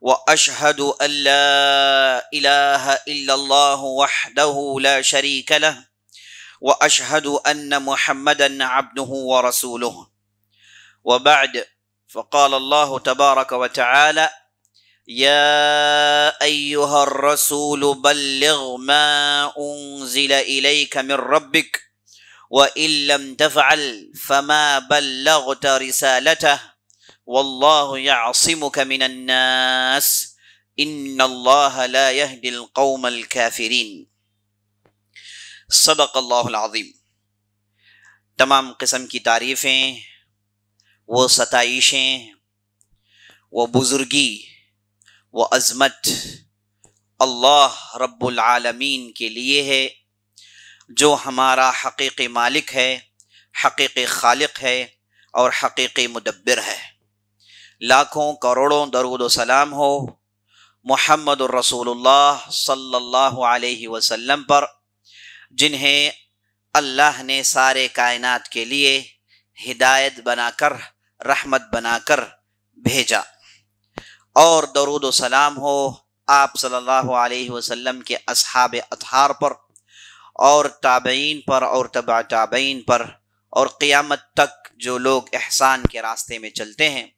واشهد ان لا اله الا الله وحده لا شريك له واشهد ان محمدا عبده ورسوله وبعد فقال الله تبارك وتعالى يا ايها الرسول بلغ ما انزل اليك من ربك وان لم تفعل فما بلغت رسالته वल्लास इन्नल्लाहल काफिरीन सदक़ल्लाज़ीम तमाम किस्म की तारीफ़ें वो सताइशें वो बुज़ुर्गी वो अज़मत अल्लाह रब्बुल आलमीन के लिए है जो हमारा हकीकी मालिक है हकीकी खालिक है और हकीकी मुदब्बिर है लाखों करोड़ों दरुद सलाम हो मोहम्मद रसूलुल्लाह सल्लल्लाहु अलैहि वसल्लम पर जिन्हें अल्लाह ने सारे कायनात के लिए हिदायत बनाकर रहमत बनाकर भेजा और दरुद सलाम हो आप सल्लल्लाहु अलैहि वसल्लम के असहाब अतहार पर और ताबईन पर और तबा ताबईन पर और क़ियामत तक जो लोग एहसान के रास्ते में चलते हैं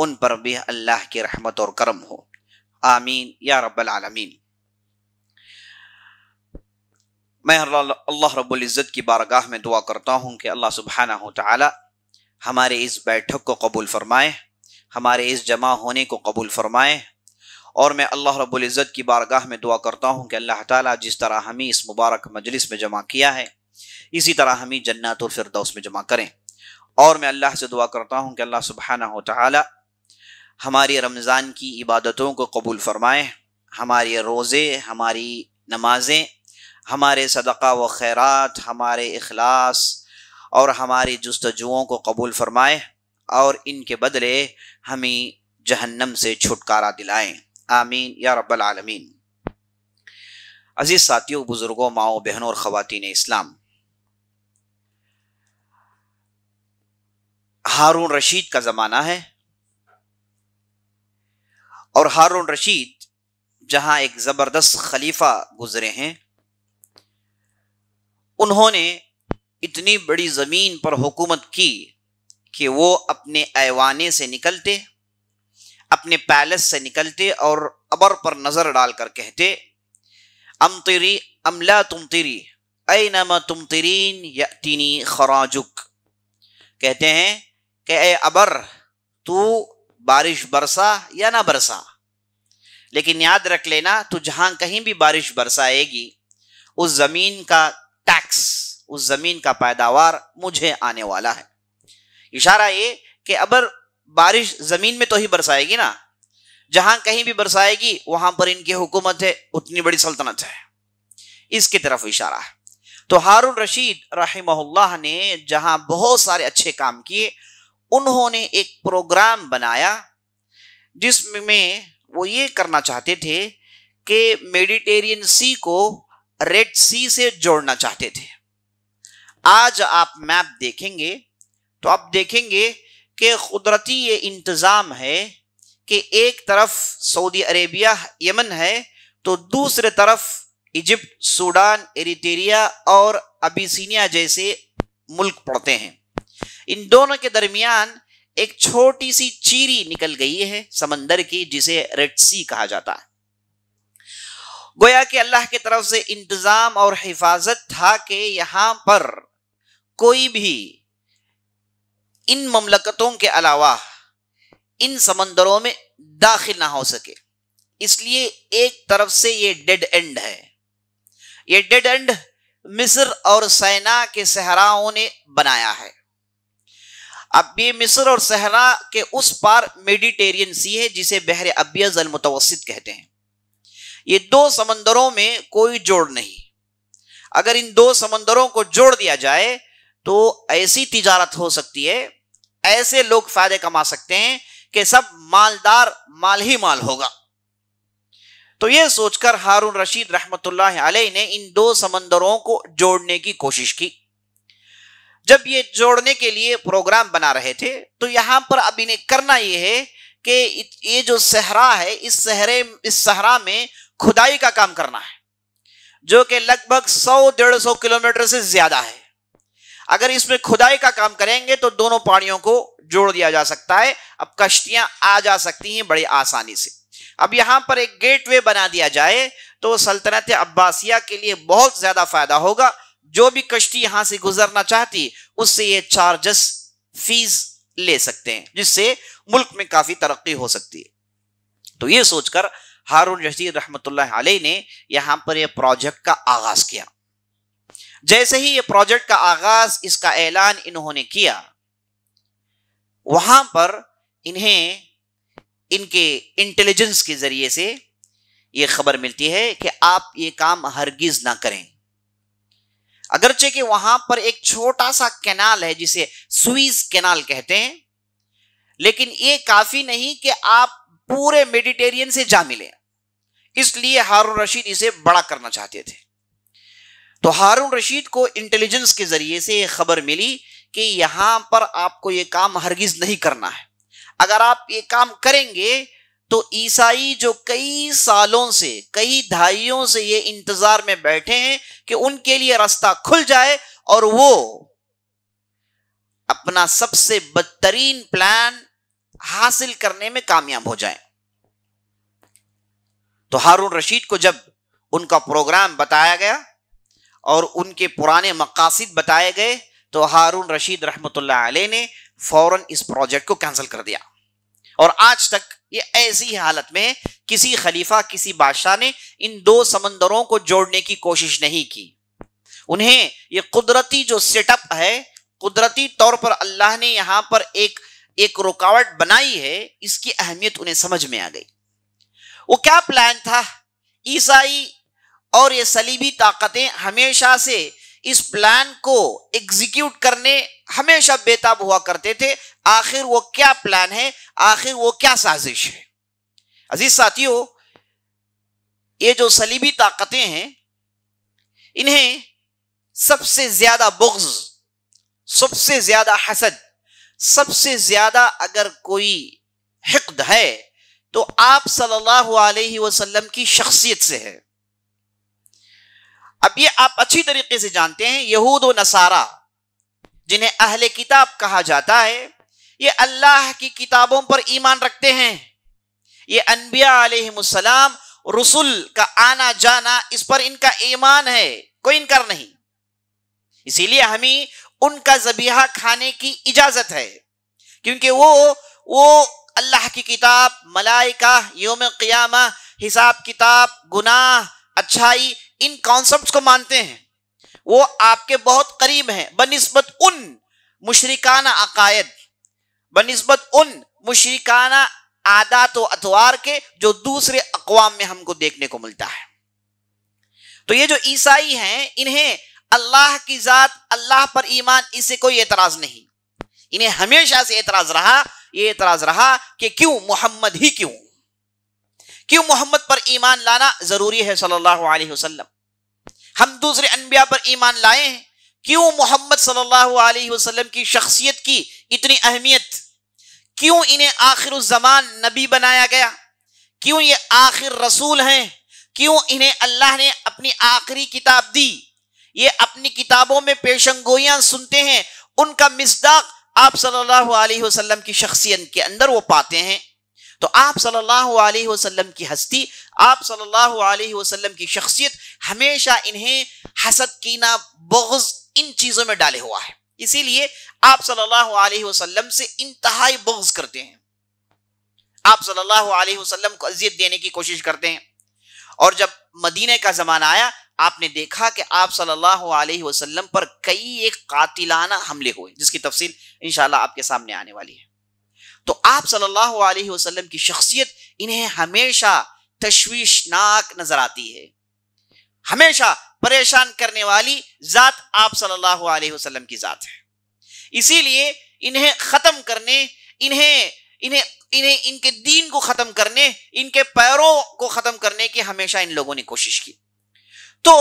उन पर भी अल्लाह की रहमत और करम हो आमीन या रब्बल आलमीन मैं अल्लाह रब्ज़त की बारगाह में दुआ करता हूँ कि अल्लाह सुबहाना हो हमारे इस बैठक को कबूल फ़रमाए हमारे इस जमा होने को कबूल फ़रमाए और मैं अल्लाह रब्ज़त की बारगाह में दुआ करता हूँ कि अल्लाह ताला जिस तरह हमें इस मुबारक मजलिस में जमा किया है इसी तरह हमें जन्नत और फिरदौस में जमा करें और मैं अल्लाह से दुआ करता हूँ कि अल्लाह सुबहाना ताली हमारी रमज़ान की इबादतों को कबूल फ़रमाएँ हमारे रोज़े हमारी नमाज़ें हमारे सदक़ा व खैरात हमारे अखलास और हमारी जस्तजुओं को कबूल फ़रमाएँ और इनके बदले हमें जहन्नम से छुटकारा दिलाएं आमीन या रब्बल आलमीन अज़ीज़ साथियों बुज़ुर्गों माओ बहनों और ख़वातीन इस्लाम हारून रशीद का ज़माना है और हारून रशीद जहां एक ज़बरदस्त खलीफा गुजरे हैं उन्होंने इतनी बड़ी ज़मीन पर हुकूमत की कि वो अपने ऐवाने से निकलते अपने पैलेस से निकलते और अबर पर नज़र डालकर कहते अम तेरी अमला तुम तेरी ऐ नम तुम तेरीन यतीनी खराजुक कहते हैं कि ए अबर तू बारिश बरसा या ना बरसा लेकिन याद रख लेना तो जहां कहीं भी बारिश बरसाएगी उस ज़मीन का टैक्स उस ज़मीन का पैदावार मुझे आने वाला है इशारा ये कि अगर बारिश ज़मीन में तो ही बरसाएगी ना जहां कहीं भी बरसाएगी वहां पर इनकी हुकूमत है उतनी बड़ी सल्तनत है इसकी तरफ इशारा है तो हारून रशीद रहमल्ला ने जहां बहुत सारे अच्छे काम किए उन्होंने एक प्रोग्राम बनाया जिसमें वो ये करना चाहते थे कि मेडिटेरियन सी को रेड सी से जोड़ना चाहते थे आज आप मैप देखेंगे तो आप देखेंगे कि कुदरती ये इंतज़ाम है कि एक तरफ सऊदी अरेबिया यमन है तो दूसरे तरफ इजिप्ट सूडान एरिटेरिया और अबिसीनिया जैसे मुल्क पड़ते हैं इन दोनों के दरमियान एक छोटी सी चीरी निकल गई है समंदर की जिसे रेड सी कहा जाता है गोया कि अल्लाह की तरफ से इंतजाम और हिफाजत था कि यहां पर कोई भी इन ममलकतों के अलावा इन समंदरों में दाखिल ना हो सके इसलिए एक तरफ से ये डेड एंड है ये डेड एंड मिस्र और सैना के सहराओं ने बनाया है अब ये मिस्र और सहरा के उस पार मेडिटेरियन सी है जिसे बहर अबियज अलमतवसत कहते हैं ये दो समंदरों में कोई जोड़ नहीं अगर इन दो समंदरों को जोड़ दिया जाए तो ऐसी तिजारत हो सकती है ऐसे लोग फायदे कमा सकते हैं कि सब मालदार माल ही माल होगा तो यह सोचकर हारून रशीद रहमतुल्लाह अलैह ने इन दो समंदरों को जोड़ने की कोशिश की जब ये जोड़ने के लिए प्रोग्राम बना रहे थे तो यहां पर अब इन्हें करना ये है कि ये जो सहरा है इस सहरे इस सहरा में खुदाई का काम करना है जो कि लगभग सौ डेढ़ सौ किलोमीटर से ज्यादा है अगर इसमें खुदाई का काम करेंगे तो दोनों पहाड़ियों को जोड़ दिया जा सकता है अब कश्तियां आ जा सकती हैं बड़ी आसानी से अब यहां पर एक गेटवे बना दिया जाए तो सल्तनत अब्बासिया के लिए बहुत ज्यादा फायदा होगा जो भी कश्ती यहां से गुजरना चाहती उससे ये चार्जेस फीस ले सकते हैं जिससे मुल्क में काफी तरक्की हो सकती है तो ये सोचकर हारून रशीद रहमतुल्लाह ने यहां पर यह प्रोजेक्ट का आगाज किया जैसे ही ये प्रोजेक्ट का आगाज इसका ऐलान इन्होंने किया वहां पर इन्हें इनके इंटेलिजेंस के जरिए से ये खबर मिलती है कि आप ये काम हरगिज ना करें अगरचे कि वहां पर एक छोटा सा कैनाल है जिसे स्वीज कैनाल कहते हैं लेकिन ये काफी नहीं कि आप पूरे मेडिटेरियन से जा मिले इसलिए हारून रशीद इसे बड़ा करना चाहते थे तो हारून रशीद को इंटेलिजेंस के जरिए से खबर मिली कि यहां पर आपको ये काम हरगिज नहीं करना है अगर आप ये काम करेंगे तो ईसाई जो कई सालों से कई धाइयों से ये इंतजार में बैठे हैं कि उनके लिए रास्ता खुल जाए और वो अपना सबसे बदतरीन प्लान हासिल करने में कामयाब हो जाए तो हारून रशीद को जब उनका प्रोग्राम बताया गया और उनके पुराने मकासद बताए गए तो हारून रशीद रहमत ने फौरन इस प्रोजेक्ट को कैंसिल कर दिया और आज तक ये ऐसी हालत में किसी खलीफा किसी बादशाह ने इन दो समंदरों को जोड़ने की कोशिश नहीं की उन्हें ये कुदरती जो सेटअप है कुदरती तौर पर अल्लाह ने यहां पर एक एक रुकावट बनाई है इसकी अहमियत उन्हें समझ में आ गई वो क्या प्लान था ईसाई और ये सलीबी ताकतें हमेशा से इस प्लान को एग्जीक्यूट करने हमेशा बेताब हुआ करते थे आखिर वो क्या प्लान है आखिर वो क्या साजिश है अजीज साथियों ये जो सलीबी ताकतें हैं इन्हें सबसे ज्यादा बुग्ज सबसे ज्यादा हसद सबसे ज्यादा अगर कोई हकद है तो आप सल्लल्लाहु अलैहि वसल्लम की शख्सियत से है अब ये आप अच्छी तरीके से जानते हैं यहूद नसारा जिन्हें अहले किताब कहा जाता है ये अल्लाह की किताबों पर ईमान रखते हैं ये अनबिया आलम रसुल का आना जाना इस पर इनका ईमान है कोई इनकार नहीं इसीलिए हमें उनका जबीहा खाने की इजाजत है क्योंकि वो वो अल्लाह की किताब मलाइका योम क्यामा हिसाब किताब गुनाह अच्छाई इन कॉन्सेप्ट को मानते हैं वो आपके बहुत करीब हैं बनस्बत उन मुशरकाना अकायद बनस्बत उन मुशरिकाना आदात व अतवार के जो दूसरे अकवाम में हमको देखने को मिलता है तो ये जो ईसाई हैं इन्हें अल्लाह की ज़ात अल्लाह पर ईमान इससे कोई एतराज़ नहीं इन्हें हमेशा से एतराज़ रहा ये एतराज़ रहा कि क्यों मोहम्मद ही क्यों क्यों मोहम्मद पर ईमान लाना जरूरी है सल्लल्लाहु अलैहि वसल्लम हम दूसरे अनबिया पर ईमान लाए हैं क्यों मोहम्मद सल्लल्लाहु अलैहि वसल्लम की शख्सियत की इतनी अहमियत क्यों इन्हें आखिर जमान नबी बनाया गया क्यों ये आखिर रसूल हैं क्यों इन्हें अल्लाह ने अपनी आखिरी किताब दी ये अपनी किताबों में पेशंगोयां सुनते हैं उनका मिसदाक आप सल्लल्लाहु अलैहि वसल्लम की शख्सियत के अंदर वो पाते हैं तो आप सल्लल्लाहु अलैहि वसल्लम की हस्ती आप सल्लल्लाहु अलैहि वसल्लम की शख्सियत हमेशा इन्हें हसद कीना बोझ इन चीज़ों में डाले हुआ है इसीलिए आप सल्लल्लाहु अलैहि वसल्लम से इंतहाई बोझ करते हैं आप सल्लल्लाहु अलैहि वसल्लम को अजियत देने की कोशिश करते हैं और जब मदीने का ज़माना आया आपने देखा कि आप सल्लल्लाहु अलैहि वसल्लम पर कई एक कातिलाना हमले हुए जिसकी तफसील इंशाल्लाह आपके सामने आने वाली है तो आप सल्लल्लाहु अलैहि वसल्लम की शख्सियत इन्हें हमेशा तश्वीशनाक नजर आती है हमेशा परेशान करने वाली जात आप सल्लल्लाहु अलैहि वसल्लम की जात है इसीलिए इन्हें खत्म करने इन्हें इन्हें इन्हें इनके दीन को खत्म करने इनके पैरों को खत्म करने की हमेशा इन लोगों ने कोशिश की तो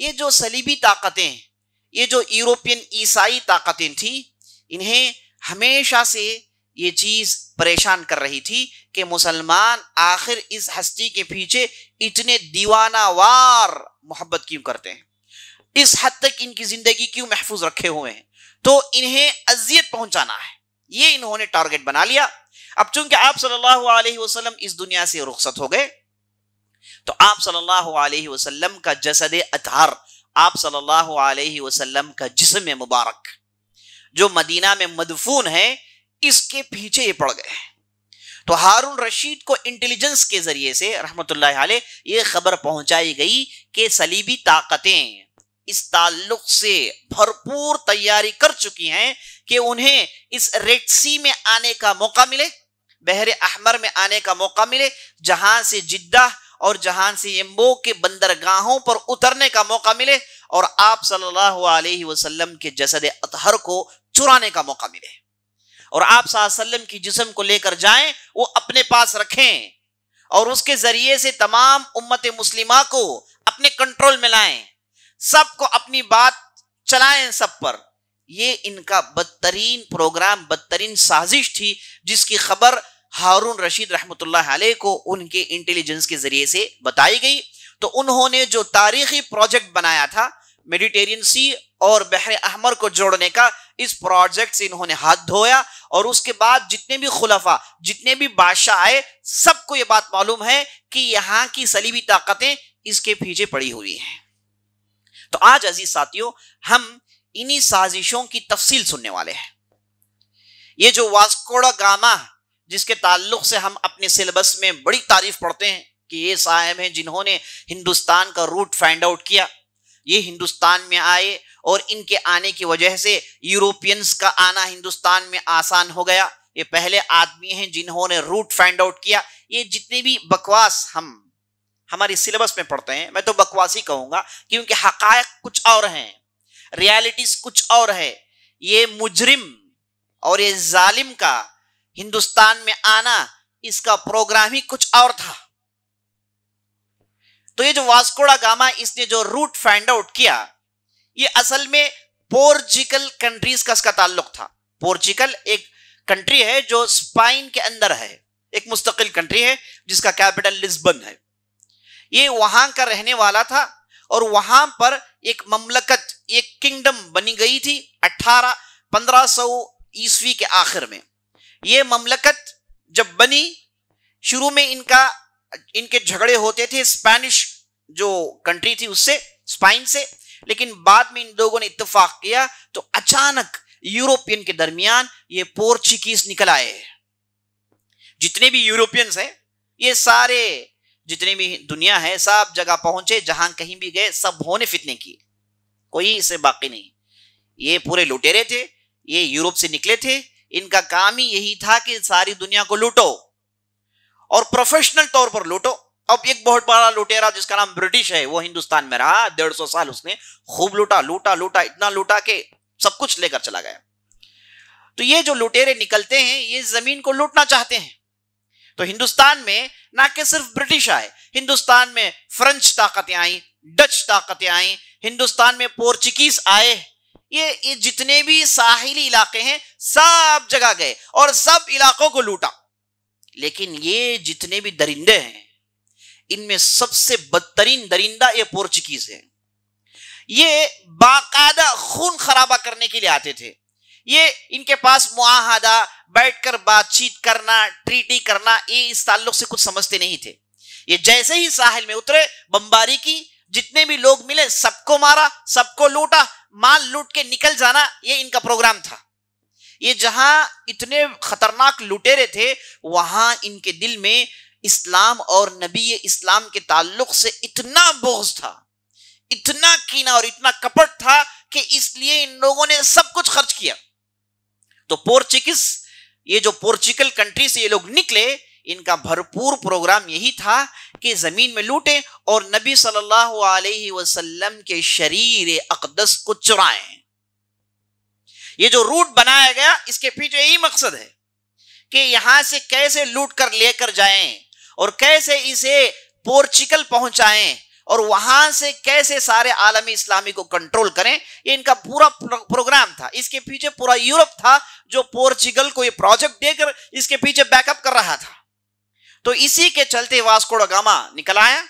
ये जो सलीबी ताकतें ये जो यूरोपियन ईसाई ताकतें थी इन्हें हमेशा से ये चीज परेशान कर रही थी कि मुसलमान आखिर इस हस्ती के पीछे इतने दीवानावार मोहब्बत क्यों करते हैं इस हद तक इनकी जिंदगी क्यों महफूज रखे हुए हैं तो इन्हें अजियत पहुंचाना है ये इन्होंने टारगेट बना लिया अब चूंकि आप सल्लल्लाहु अलैहि वसल्लम इस दुनिया से रुखसत हो गए तो आप सल्लल्लाहु अलैहि वसल्लम का जसद अतहर आप सल्लल्लाहु अलैहि वसल्लम का जिसम मुबारक जो मदीना में मदफून है इसके पीछे ये पड़ गए तो हारून रशीद को इंटेलिजेंस के जरिए से रहमतुल्लाह ये खबर पहुंचाई गई कि सलीबी ताकतें इस ताल्लुक से भरपूर तैयारी कर चुकी हैं कि उन्हें इस रेड सी में आने का मौका मिले बहरे अहमर में आने का मौका मिले जहां से जिद्दा और जहां से एम्बो के बंदरगाहों पर उतरने का मौका मिले और आप सल्लल्लाहु अलैहि वसल्लम के जसद अतहर को चुराने का मौका मिले और आप सल्लम की जिसम को लेकर जाएं वो अपने पास रखें और उसके जरिए से तमाम उम्मत मुस्लिमा को अपने कंट्रोल में लाएं सबको अपनी बात चलाएं सब पर ये इनका बदतरीन प्रोग्राम बदतरीन साजिश थी जिसकी खबर हारून रशीद रहमत को उनके इंटेलिजेंस के जरिए से बताई गई तो उन्होंने जो तारीखी प्रोजेक्ट बनाया था मेडिटेरियन सी और बहर अहमर को जोड़ने का इस प्रोजेक्ट से इन्होंने हाथ धोया और उसके बाद जितने भी खुलफा जितने भी बादशाह आए सबको यह बात मालूम है कि यहां की सलीबी ताकतें इसके पीछे पड़ी हुई हैं तो आज अजीज साथियों हम इन्हीं साजिशों की तफसील सुनने वाले हैं ये जो वास्कोड़ा गामा जिसके ताल्लुक से हम अपने सिलेबस में बड़ी तारीफ पढ़ते हैं कि ये साहेब हैं जिन्होंने हिंदुस्तान का रूट फाइंड आउट किया ये हिंदुस्तान में आए और इनके आने की वजह से यूरोपियंस का आना हिंदुस्तान में आसान हो गया ये पहले आदमी हैं जिन्होंने रूट फाइंड आउट किया ये जितने भी बकवास हम हमारे सिलेबस में पढ़ते हैं मैं तो बकवासी कहूंगा क्योंकि हकायक कुछ और हैं रियलिटीज कुछ और है ये मुजरिम और ये जालिम का हिंदुस्तान में आना इसका प्रोग्राम ही कुछ और था तो ये जो वास्कोड़ा गामा इसने जो रूट फाइंड आउट किया ये असल में पोर्जिकल कंट्रीज का इसका ताल्लुक था पोर्चिकल एक कंट्री है जो स्पाइन के अंदर है एक मुस्तकिल कंट्री है जिसका कैपिटल लिस्बन है ये वहां का रहने वाला था और वहां पर एक ममलकत एक किंगडम बनी गई थी अठारह पंद्रह सौ ईस्वी के आखिर में ये ममलकत जब बनी शुरू में इनका इनके झगड़े होते थे स्पेनिश जो कंट्री थी उससे स्पाइन से लेकिन बाद में इन लोगों ने इतफाक किया तो अचानक यूरोपियन के दरमियान ये पोर्चुगीज निकल आए जितने भी यूरोपियंस हैं ये सारे जितने भी दुनिया है सब जगह पहुंचे जहां कहीं भी गए सब होने फितने की कोई इसे बाकी नहीं ये पूरे लुटेरे थे ये यूरोप से निकले थे इनका काम ही यही था कि सारी दुनिया को लूटो और प्रोफेशनल तौर पर लूटो अब एक बहुत बड़ा लुटेरा जिसका नाम ब्रिटिश है वो हिंदुस्तान में रहा डेढ़ सौ साल उसने खूब लूटा लूटा लूटा इतना लूटा के सब कुछ लेकर चला गया तो ये जो लुटेरे निकलते हैं ये जमीन को लूटना चाहते हैं तो हिंदुस्तान में ना कि सिर्फ ब्रिटिश आए हिंदुस्तान में फ्रेंच ताकतें आई डच ताकतें आई हिंदुस्तान में पोर्चुगीज आए ये ये जितने भी साहिली इलाके हैं सब जगह गए और सब इलाकों को लूटा लेकिन ये जितने भी दरिंदे हैं इनमें सबसे बदतरीन दरिंदा ये पोर्चुगीज है ये बाकायदा खून खराबा करने के लिए आते थे ये इनके पास मुआहदा बैठकर बातचीत करना ट्रीटी करना ये इस ताल्लुक से कुछ समझते नहीं थे ये जैसे ही साहिल में उतरे बमबारी की जितने भी लोग मिले सबको मारा सबको लूटा माल लूट के निकल जाना ये इनका प्रोग्राम था ये जहां इतने खतरनाक लुटेरे थे वहां इनके दिल में इस्लाम और नबी इस्लाम के ताल्लुक से इतना बोझ था इतना कीना और इतना कपट था कि इसलिए इन लोगों ने सब कुछ खर्च किया तो पोर्चुगिज ये जो पोर्चुगल कंट्री से ये लोग निकले इनका भरपूर प्रोग्राम यही था कि ज़मीन में लूटें और नबी सल्लल्लाहु अलैहि वसल्लम के शरीर अकदस को चुराएं ये जो रूट बनाया गया इसके पीछे यही मकसद है कि यहां से कैसे लूट कर लेकर जाएं और कैसे इसे पोर्चुगल पहुंचाएं और वहां से कैसे सारे आलमी इस्लामी को कंट्रोल करें ये इनका पूरा प्रोग्राम था इसके पीछे पूरा यूरोप था जो पोर्चुगल को ये प्रोजेक्ट देकर इसके पीछे बैकअप कर रहा था तो इसी के चलते वास्कोडोगामा निकल आया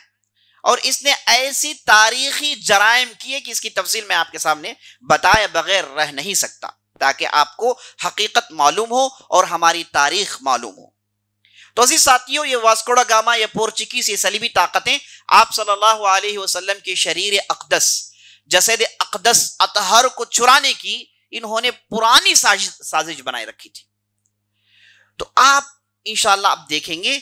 और इसने ऐसी तारीखी जराइम किए कि इसकी तफसील मैं आपके सामने बताए बगैर रह नहीं सकता ताकि आपको हकीकत मालूम हो और हमारी तारीख मालूम हो तो अजीज साथियों ये वास्कोडा गामा या पोर्चिकीस ये सलीबी ताकतें आप सल्लल्लाहु अलैहि वसल्लम के शरीर अकदस जसद अकदस अतहर को चुराने की इन्होंने पुरानी साजिश साजिश बनाए रखी थी तो आप इनशाला आप देखेंगे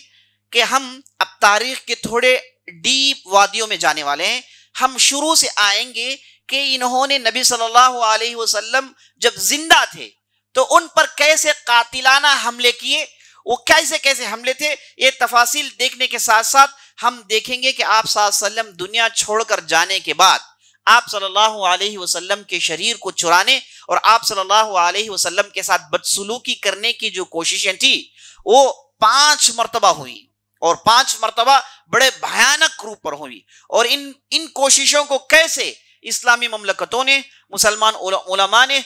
कि हम अब तारीख के थोड़े डीप वादियों में जाने वाले हैं हम शुरू से आएंगे कि इन्होंने नबी सल्लल्लाहु अलैहि वसल्लम जब जिंदा थे तो उन पर कैसे कातिलाना हमले किए वो कैसे कैसे हमले थे ये तफासिल देखने के साथ साथ हम देखेंगे कि आप सल्लम दुनिया छोड़कर जाने के बाद आप सल्लल्लाहु अलैहि वसल्लम के शरीर को चुराने और आप सल्लल्लाहु अलैहि वसल्लम के साथ बदसलूकी करने की जो कोशिशें थी वो पांच मरतबा हुई और पांच मरतबा बड़े भयानक रूप पर हुई और इन इन कोशिशों को कैसे इस्लामी ममलकतों ने मुसलमान ने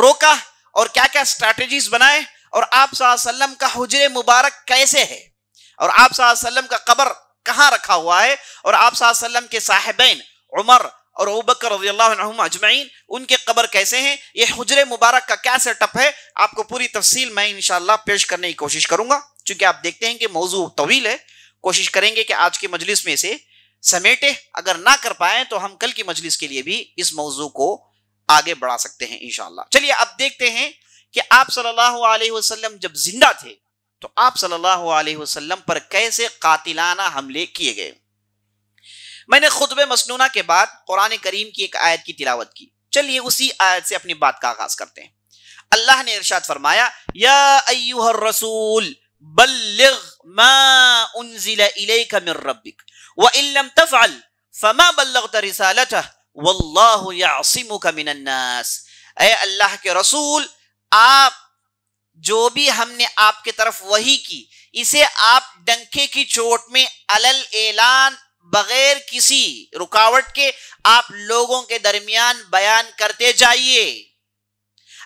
रोका और क्या क्या स्ट्रेटजीज बनाए और आप सल्लम का हजर मुबारक कैसे है और आप सल्लम का कबर कहाँ रखा हुआ है और आप सल्लम के साहिबैन उमर और ओबकर अजमैन उनके कबर कैसे हैं ये हजर मुबारक का क्या सेटअप है आपको पूरी तफसील मैं इनशाला पेश करने की कोशिश करूंगा चूंकि आप देखते हैं कि मौजू तवील है कोशिश करेंगे कि आज की मजलिस में से समेटे अगर ना कर पाए तो हम कल की मजलिस के लिए भी इस मौजू को आगे बढ़ा सकते हैं इनशाला चलिए अब देखते हैं कि आप सल्लल्लाहु अलैहि वसल्लम जब जिंदा थे तो आप सल्लल्लाहु अलैहि वसल्लम पर कैसे कातिलाना हमले किए गए मैंने खुतब मसनूना के बाद कुरान करीम की एक आयत की तिलावत की चलिए उसी आयत से अपनी बात का आगाज करते हैं अल्लाह ने इरशाद फरमाया या अय्युहर रसूल बल्लिग मा उनजिल इलैका मिर रब्बिक व इन लम तफअल फमा बल्लगत रिसालतह वल्लाहु यासिमुका मिनन नास ए अल्लाह के रसूल आप जो भी हमने आपके तरफ वही की इसे आप डंके की चोट में अलल ऐलान बगैर किसी रुकावट के आप लोगों के दरमियान बयान करते जाइए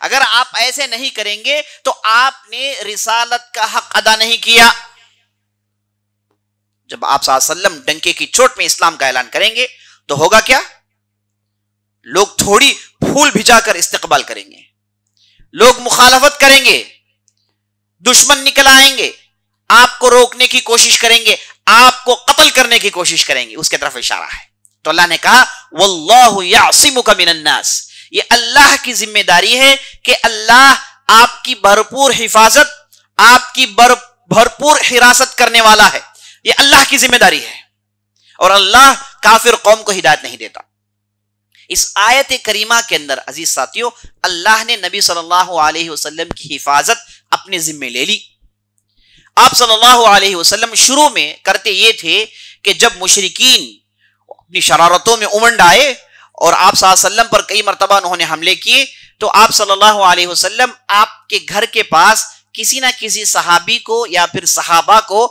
अगर आप ऐसे नहीं करेंगे तो आपने रिसालत का हक अदा नहीं किया जब आप सल्लम डंके की चोट में इस्लाम का ऐलान करेंगे तो होगा क्या लोग थोड़ी फूल भिजाकर इस्तकबाल करेंगे लोग मुखालफत करेंगे दुश्मन निकल आएंगे आपको रोकने की कोशिश करेंगे आपको कत्ल करने की कोशिश करेंगे उसके तरफ इशारा है तो अल्लाह ने कहा का मिनन्नास ये अल्लाह की जिम्मेदारी है कि अल्लाह आपकी भरपूर हिफाजत आपकी भरपूर हिरासत करने वाला है ये अल्लाह की जिम्मेदारी है और अल्लाह काफिर कौम को हिदायत नहीं देता इस आयत करीमा के अंदर अजीज साथियों अल्लाह ने नबी सल्लल्लाहु अलैहि वसल्लम की हिफाजत अपने जिम्मे ले ली आप सल्लल्लाहु अलैहि वसल्लम शुरू में करते ये थे कि जब मुशरकिन अपनी शरारतों में उमंड आए और आप वसल्लम पर कई मरतबा उन्होंने हमले किए तो आप सल्लल्लाहु अलैहि वसल्लम आपके घर के पास किसी ना किसी सहाबी को या फिर सहाबा को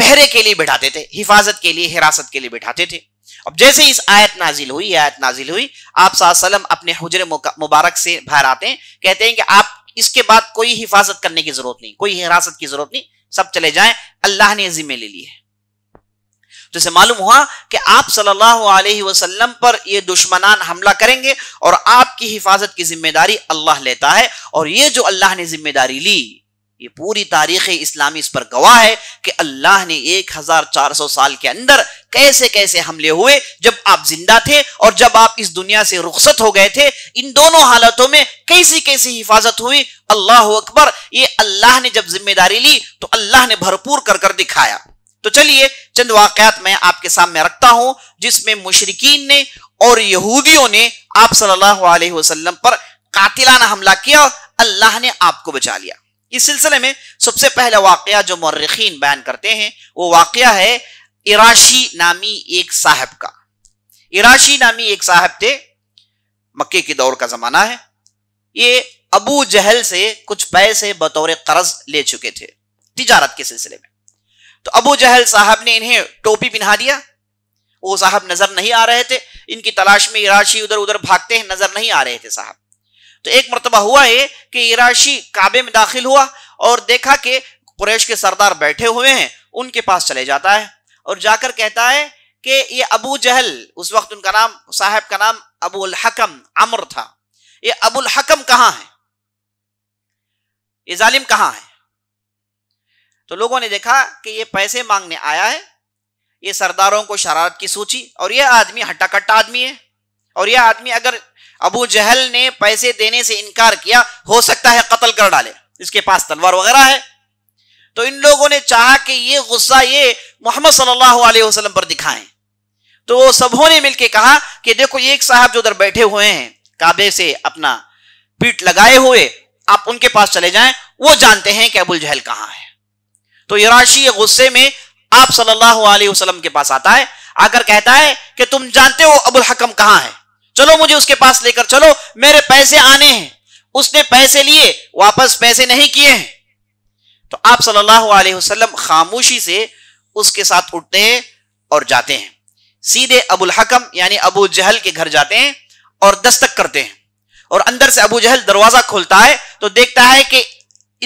पहरे के लिए बिठाते थे हिफाजत के लिए हिरासत के लिए बिठाते थे अब जैसे इस आयत नाजिल हुई आयत नाजिल हुई आप वसल्लम अपने हजर मुबारक से बाहर आते हैं कहते हैं कि आप इसके बाद कोई हिफाजत करने की जरूरत नहीं कोई हिरासत की जरूरत नहीं सब चले जाए अल्लाह ने जिम्मे ले लिए तो इसे मालूम हुआ कि आप सल्लल्लाहु अलैहि वसल्लम पर ये दुश्मनान हमला करेंगे और आपकी हिफाजत की जिम्मेदारी अल्लाह लेता है और ये जो अल्लाह ने जिम्मेदारी ली ये पूरी तारीख इस्लामी इस पर गवाह है कि अल्लाह ने 1400 साल के अंदर कैसे कैसे हमले हुए जब आप जिंदा थे और जब आप इस दुनिया से रुखसत हो गए थे इन दोनों हालतों में कैसी कैसी हिफाजत हुई अल्लाह अकबर ये अल्लाह ने जब जिम्मेदारी ली तो अल्लाह ने भरपूर कर कर दिखाया तो चलिए चंद वाकयात मैं आपके सामने रखता हूं जिसमें मुशरकिन ने और यहूदियों ने आप सल्लल्लाहु अलैहि वसल्लम पर कातिलाना हमला किया अल्लाह ने आपको बचा लिया इस सिलसिले में सबसे पहला वाकया जो मर्रखीन बयान करते हैं वो वाकया है इराशी नामी एक साहब का इराशी नामी एक साहब थे मक्के के दौर का जमाना है ये अबू जहल से कुछ पैसे बतौर कर्ज ले चुके थे तिजारत के सिलसिले में तो अबू जहल साहब ने इन्हें टोपी पहना दिया वो साहब नजर नहीं आ रहे थे इनकी तलाश में इराशी उधर उधर भागते हैं नजर नहीं आ रहे थे साहब तो एक मरतबा हुआ है कि इराशी काबे में दाखिल हुआ और देखा कि कुरैश के सरदार बैठे हुए हैं उनके पास चले जाता है और जाकर कहता है कि ये अबू जहल उस वक्त उनका नाम साहब का नाम अबुल हकम अमर था ये अबुल हकम कहाँ है ये जालिम कहाँ है तो लोगों ने देखा कि ये पैसे मांगने आया है ये सरदारों को शरारत की सूची और यह आदमी कट्टा आदमी है और यह आदमी अगर अबू जहल ने पैसे देने से इनकार किया हो सकता है कत्ल कर डाले इसके पास तलवार वगैरह है तो इन लोगों ने चाहा कि ये गुस्सा ये मोहम्मद सल्लल्लाहु अलैहि वसल्लम पर दिखाएं तो वो सबों ने मिलकर कहा कि देखो ये एक साहब जो उधर बैठे हुए हैं काबे से अपना पीठ लगाए हुए आप उनके पास चले जाएं वो जानते हैं कि अबुल जहल कहाँ है तो यराशी गुस्से में आप सल्लल्लाहु अलैहि वसल्लम के पास आता है आकर कहता है कि तुम जानते हो अबुल हकम कहाँ है चलो मुझे उसके पास लेकर चलो मेरे पैसे आने हैं उसने पैसे लिए वापस पैसे नहीं किए हैं तो आप सल्लल्लाहु अलैहि वसल्लम खामोशी से उसके साथ उठते हैं और जाते हैं सीधे अबुल हकम यानी अबू जहल के घर जाते हैं और दस्तक करते हैं और अंदर से अबू जहल दरवाजा खोलता है तो देखता है कि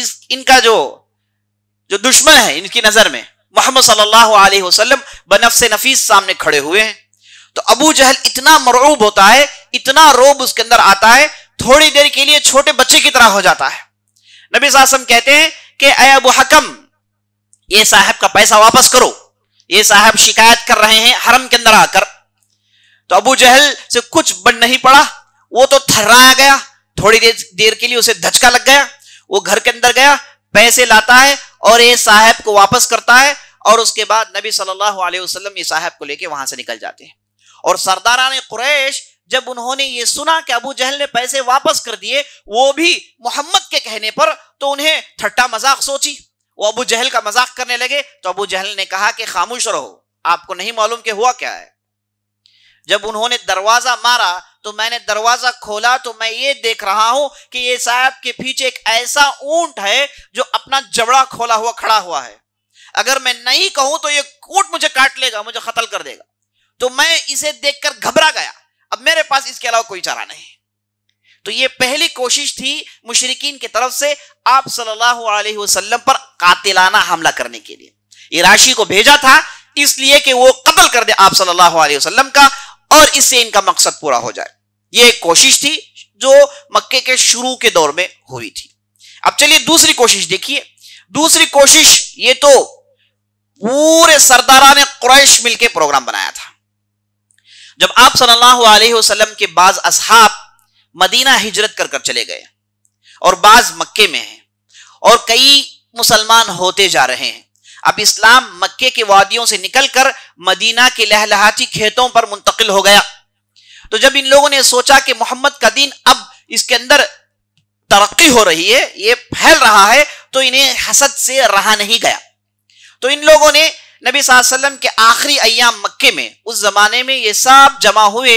इस इनका जो जो दुश्मन है इनकी नजर में मोहम्मद सल्लल्लाहु अलैहि वसल्लम बनफ नफीस सामने खड़े हुए हैं तो अबू जहल इतना मरूब होता है इतना रोब उसके अंदर आता है थोड़ी देर के लिए छोटे बच्चे की तरह हो जाता है नबी सासम कहते हैं कि अबू हकम ये साहब का पैसा वापस करो ये साहब शिकायत कर रहे हैं हरम के अंदर आकर तो अबू जहल से कुछ बन नहीं पड़ा वो तो थर्राया गया थोड़ी देर देर के लिए उसे धचका लग गया वो घर के अंदर गया पैसे लाता है और ये साहब को वापस करता है और उसके बाद नबी सल्लल्लाहु अलैहि वसल्लम ये साहब को लेके वहां से निकल जाते हैं और सरदारा ने कुरैश जब उन्होंने ये सुना कि अबू जहल ने पैसे वापस कर दिए वो भी मोहम्मद के कहने पर तो उन्हें ठट्टा मजाक सोची वो अबू जहल का मजाक करने लगे तो अबू जहल ने कहा कि खामोश रहो आपको नहीं मालूम कि हुआ क्या है जब उन्होंने दरवाजा मारा तो मैंने दरवाजा खोला तो मैं ये देख रहा हूं कि ये साहब के पीछे एक ऐसा ऊंट है जो अपना जबड़ा खोला हुआ खड़ा हुआ है अगर मैं नहीं कहूं तो ये कोट मुझे काट लेगा मुझे कतल कर देगा तो मैं इसे देखकर घबरा गया अब मेरे पास इसके अलावा कोई चारा नहीं तो ये पहली कोशिश थी मुशरकिन की तरफ से आप सल्लल्लाहु अलैहि वसल्लम पर कातिलाना हमला करने के लिए ये राशि को भेजा था इसलिए कि वो कत्ल कर दे आप सल्लल्लाहु अलैहि वसल्लम का और इससे इनका मकसद पूरा हो जाए ये एक कोशिश थी जो मक्के के शुरू के दौर में हुई थी अब चलिए दूसरी कोशिश देखिए दूसरी कोशिश ये तो पूरे सरदारा ने क्रैश मिलकर प्रोग्राम बनाया था जब आप सल्लल्लाहु अलैहि वसल्लम के बाज असहाब मदीना हिजरत कर कर चले गए और बाज मक्के में हैं और कई मुसलमान होते जा रहे हैं अब इस्लाम मक्के के वादियों से निकलकर मदीना के लहलहाती खेतों पर मुंतकिल हो गया तो जब इन लोगों ने सोचा कि मोहम्मद का दिन अब इसके अंदर तरक्की हो रही है ये फैल रहा है तो इन्हें हसद से रहा नहीं गया तो इन लोगों ने नबी वसल्लम के आखिरी अयाम मक्के में उस जमाने में ये सब जमा हुए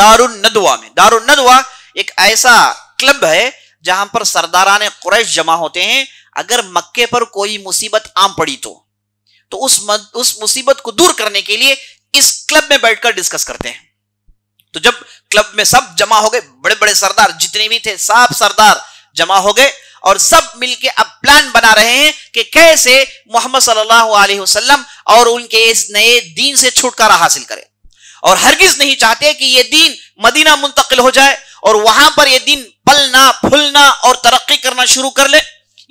दारुन नदवा में दारुन नदवा एक ऐसा क्लब है जहां पर सरदारान कुरैश जमा होते हैं अगर मक्के पर कोई मुसीबत आम पड़ी तो तो उस उस मुसीबत को दूर करने के लिए इस क्लब में बैठकर डिस्कस करते हैं तो जब क्लब में सब जमा हो गए बड़े बड़े सरदार जितने भी थे सब सरदार जमा हो गए और सब मिलके अब प्लान बना रहे हैं कि कैसे मोहम्मद सल्लल्लाहु अलैहि वसल्लम और उनके इस नए दीन से छुटकारा हासिल करें और हरगिज नहीं चाहते कि यह दीन मदीना मुंतकिल हो जाए और वहां पर ये दिन पलना फूलना और तरक्की करना शुरू कर ले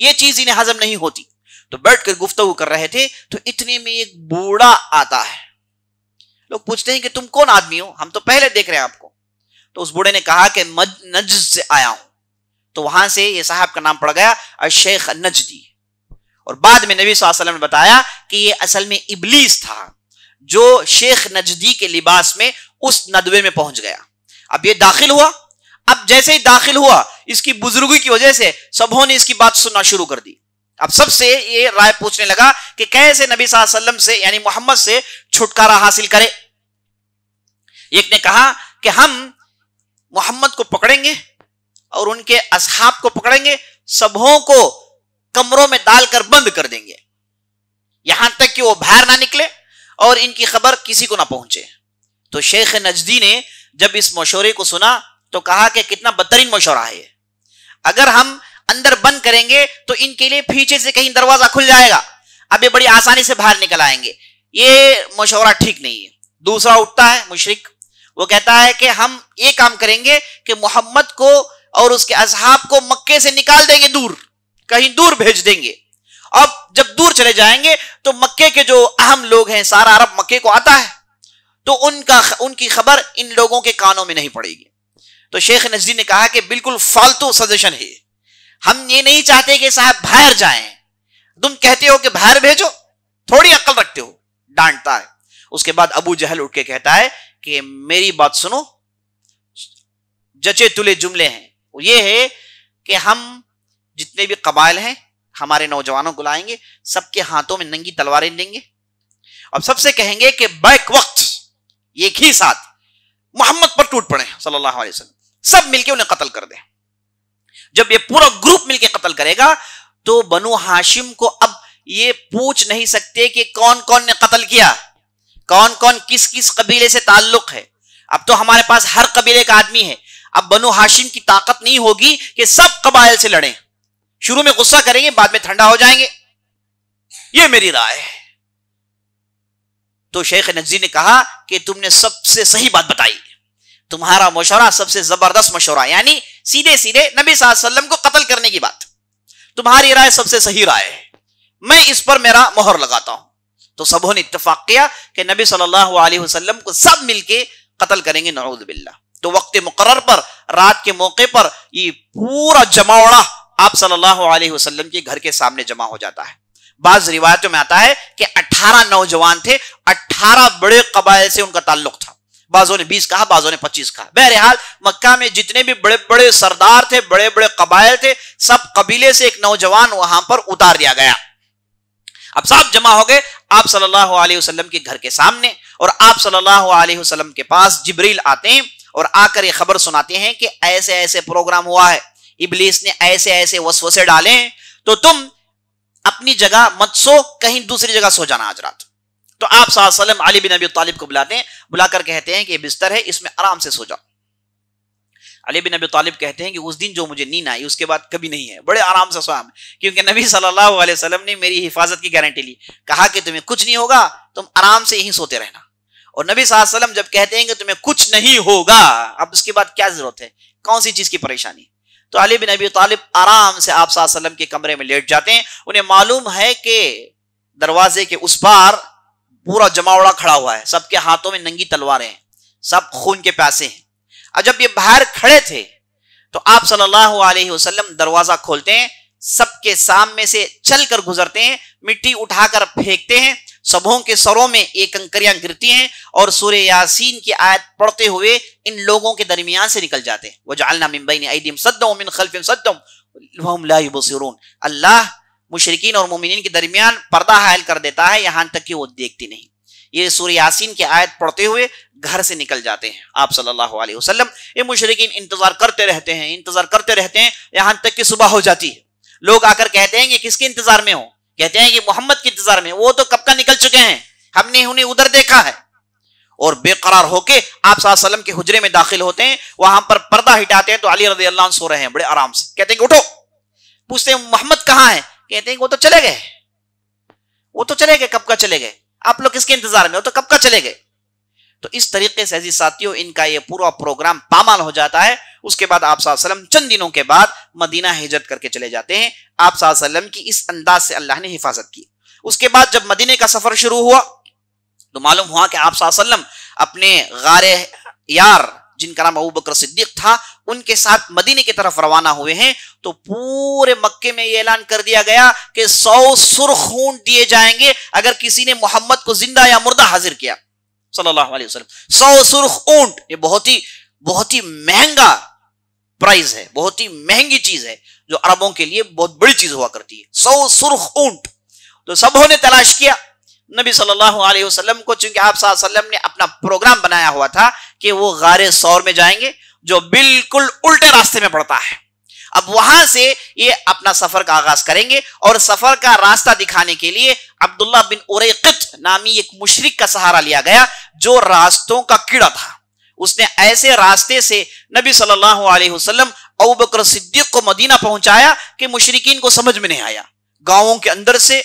ये चीज इन्हें हजम नहीं होती तो बैठ कर गुफ्तगु कर रहे थे तो इतने में एक बूढ़ा आता है लोग पूछते हैं कि तुम कौन आदमी हो हम तो पहले देख रहे हैं आपको तो उस बूढ़े ने कहा कि नज से आया हूं तो वहां से ये साहब का नाम पड़ गया शेख नजदी और बाद में नबी वसल्लम ने बताया कि ये असल में इबलीस था जो शेख नजदी के लिबास में उस नदवे में पहुंच गया अब ये दाखिल हुआ अब जैसे ही दाखिल हुआ इसकी बुजुर्गी की वजह से सबों ने इसकी बात सुनना शुरू कर दी अब सबसे ये राय पूछने लगा कि कैसे नबी सल्लम से यानी मोहम्मद से छुटकारा हासिल करे एक ने कहा कि हम मोहम्मद को पकड़ेंगे और उनके असहाब को पकड़ेंगे सबों को कमरों में डालकर बंद कर देंगे यहां तक कि वो बाहर ना निकले और इनकी खबर किसी को ना पहुंचे तो शेख नजदी ने जब इस मशोरे को सुना तो कहा कि कितना बदतरीन मशवरा है अगर हम अंदर बंद करेंगे तो इनके लिए पीछे से कहीं दरवाजा खुल जाएगा अब ये बड़ी आसानी से बाहर निकल आएंगे ये मशवरा ठीक नहीं है दूसरा उठता है मुशरक वो कहता है कि हम ये काम करेंगे कि मोहम्मद को और उसके अजहाब को मक्के से निकाल देंगे दूर कहीं दूर भेज देंगे अब जब दूर चले जाएंगे तो मक्के के जो अहम लोग हैं सारा अरब मक्के को आता है तो उनका उनकी खबर इन लोगों के कानों में नहीं पड़ेगी तो शेख नजरी ने कहा कि बिल्कुल फालतू सजेशन है हम ये नहीं चाहते कि साहब बाहर जाएं तुम कहते हो कि बाहर भेजो थोड़ी अक्ल रखते हो डांटता है उसके बाद अबू जहल उठ के कहता है कि मेरी बात सुनो जचे तुले जुमले हैं वो ये है कि हम जितने भी कबाइल हैं हमारे नौजवानों को लाएंगे सबके हाथों में नंगी तलवारें देंगे अब सबसे कहेंगे कि बैक वक्त एक ही साथ मोहम्मद पर टूट पड़े सल्लल्लाहु अलैहि वसल्लम सब मिलके उन्हें कत्ल कर दे जब ये पूरा ग्रुप मिलके कत्ल करेगा तो बनु हाशिम को अब ये पूछ नहीं सकते कि कौन कौन ने कत्ल किया कौन कौन किस किस कबीले से ताल्लुक है अब तो हमारे पास हर कबीले का आदमी है अब बनु हाशिम की ताकत नहीं होगी कि सब कबाइल से लड़े शुरू में गुस्सा करेंगे बाद में ठंडा हो जाएंगे ये मेरी राय है तो शेख नजी ने कहा कि तुमने सबसे सही बात बताई तुम्हारा मशवरा सबसे जबरदस्त मशवरा यानी सीधे सीधे नबी वसल्लम को कत्ल करने की बात तुम्हारी राय सबसे सही राय है मैं इस पर मेरा मोहर लगाता हूं तो सबों ने इतफाक किया कि नबी सल्लल्लाहु अलैहि वसल्लम को सब मिलके कत्ल करेंगे नऊद बिल्ला तो वक्त मुकर पर रात के मौके पर ये पूरा जमावड़ा आप सल्लल्लाहु अलैहि वसल्लम के घर के सामने जमा हो जाता है बाज रिवायतों में आता है कि अट्ठारह नौजवान थे अट्ठारह बड़े कबाइल से उनका ताल्लुक था बाजों ने बीस कहा बाजों ने पच्चीस कहा बहरहाल मक्का में जितने भी बड़े बड़े सरदार थे बड़े बड़े कबायल थे सब कबीले से एक नौजवान वहां पर उतार दिया गया अब सब जमा हो गए आप सल्लल्लाहु अलैहि वसल्लम के घर के सामने और आप सल्लल्लाहु अलैहि वसल्लम के पास जिब्रील आते हैं और आकर ये खबर सुनाते हैं कि ऐसे ऐसे प्रोग्राम हुआ है इबलीस ने ऐसे ऐसे वसवसे डाले तो तुम अपनी जगह मत सो कहीं दूसरी जगह सो जाना आज रात तो आप सल्लम अली बिन अबी तालिब को बुलाते हैं बुलाकर कहते हैं कि बिस्तर है इसमें आराम से सो जाओ अली बिन अबी तालिब कहते हैं कि उस दिन जो मुझे नींद आई उसके बाद कभी नहीं है बड़े आराम से सोया क्योंकि नबी सल्लल्लाहु अलैहि वसल्लम ने मेरी हिफाजत की गारंटी ली कहा कि तुम्हें कुछ नहीं होगा तुम आराम से यहीं सोते रहना और नबी वसल्लम जब कहते हैं कि तुम्हें कुछ नहीं होगा अब उसके बाद क्या जरूरत है कौन सी चीज़ की परेशानी तो अली बिन अबी तालिब आराम से आप वसल्लम के कमरे में लेट जाते हैं उन्हें मालूम है कि दरवाजे के उस पार पूरा जमावड़ा खड़ा हुआ है सबके हाथों में नंगी तलवारें हैं सब खून के प्यासे हैं और जब ये बाहर खड़े थे तो आप सल्लल्लाहु अलैहि वसल्लम दरवाजा खोलते हैं सबके सामने से चलकर गुजरते हैं मिट्टी उठाकर फेंकते हैं सबों के सरों में एक कंकरियां गिरती हैं और सूर्य यासीन की आयत पढ़ते हुए इन लोगों के दरमियान से निकल जाते हैं वो जालना मिम्बई ने सदम खलफिम सदम अल्लाह मुशरकिन और मुमिन के दरमियान पर्दा हायल कर देता है यहाँ तक कि वो देखती नहीं ये सूर्य यासीन की आयत पढ़ते हुए घर से निकल जाते हैं आप सल्लल्लाहु अलैहि वसल्लम ये मुशरकिन इंतजार करते रहते हैं इंतजार करते रहते हैं यहाँ तक कि सुबह हो जाती है लोग आकर कहते हैं कि किसके इंतजार में हो कहते हैं कि मोहम्मद के इंतजार में वो तो कब का निकल चुके हैं हमने उन्हें उधर देखा है और बेकरार होके आप सल्लम के हजरे में दाखिल होते हैं वहां पर पर्दा हिटाते हैं तो अली रजी अल्लाह सो रहे हैं बड़े आराम से कहते हैं उठो पूछते हैं मोहम्मद कहाँ है कहते हैं वो तो चले गए वो तो चले गए कब का चले गए आप लोग किसके इंतजार में हो तो कब का चले गए तो इस तरीके से अजीज साथियों इनका ये पूरा प्रोग्राम पामाल हो जाता है उसके बाद आप सल्लम चंद दिनों के बाद मदीना हिजरत करके चले जाते हैं आप सल्लम की इस अंदाज से अल्लाह ने हिफाजत की उसके बाद जब मदीने का सफर शुरू हुआ तो मालूम हुआ कि आप सल्लम अपने गार यार जिनका नाम अबू बकर सिद्दीक था उनके साथ मदीने की तरफ रवाना हुए हैं तो पूरे मक्के में यह ऐलान कर दिया गया कि सौ सुर्ख ऊंट दिए जाएंगे अगर किसी ने मोहम्मद को जिंदा या मुर्दा हाजिर किया सल्लल्लाहु अलैहि वसल्लम सौ सुर्ख ऊंट ये बहुत ही बहुत ही महंगा प्राइज है बहुत ही महंगी चीज है जो अरबों के लिए बहुत बड़ी चीज हुआ करती है सौ सुर्ख ऊंट तो सबों ने तलाश किया नबी सल्लल्लाहु अलैहि वसल्लम को चूंकि आप वसल्लम ने अपना प्रोग्राम बनाया हुआ था कि वो गारे सौर में जाएंगे जो बिल्कुल उल्टे रास्ते में पड़ता है अब वहां से ये अपना सफर का आगाज करेंगे और सफर का रास्ता दिखाने के लिए अब्दुल्ला बिन उरेकत नामी एक मुशरक का सहारा लिया गया जो रास्तों का कीड़ा था उसने ऐसे रास्ते से नबी सल्लल्लाहु अलैहि वसल्लम अबू बकर सिद्दीक को मदीना पहुंचाया कि मुशरकिन को समझ में नहीं आया गांवों के अंदर से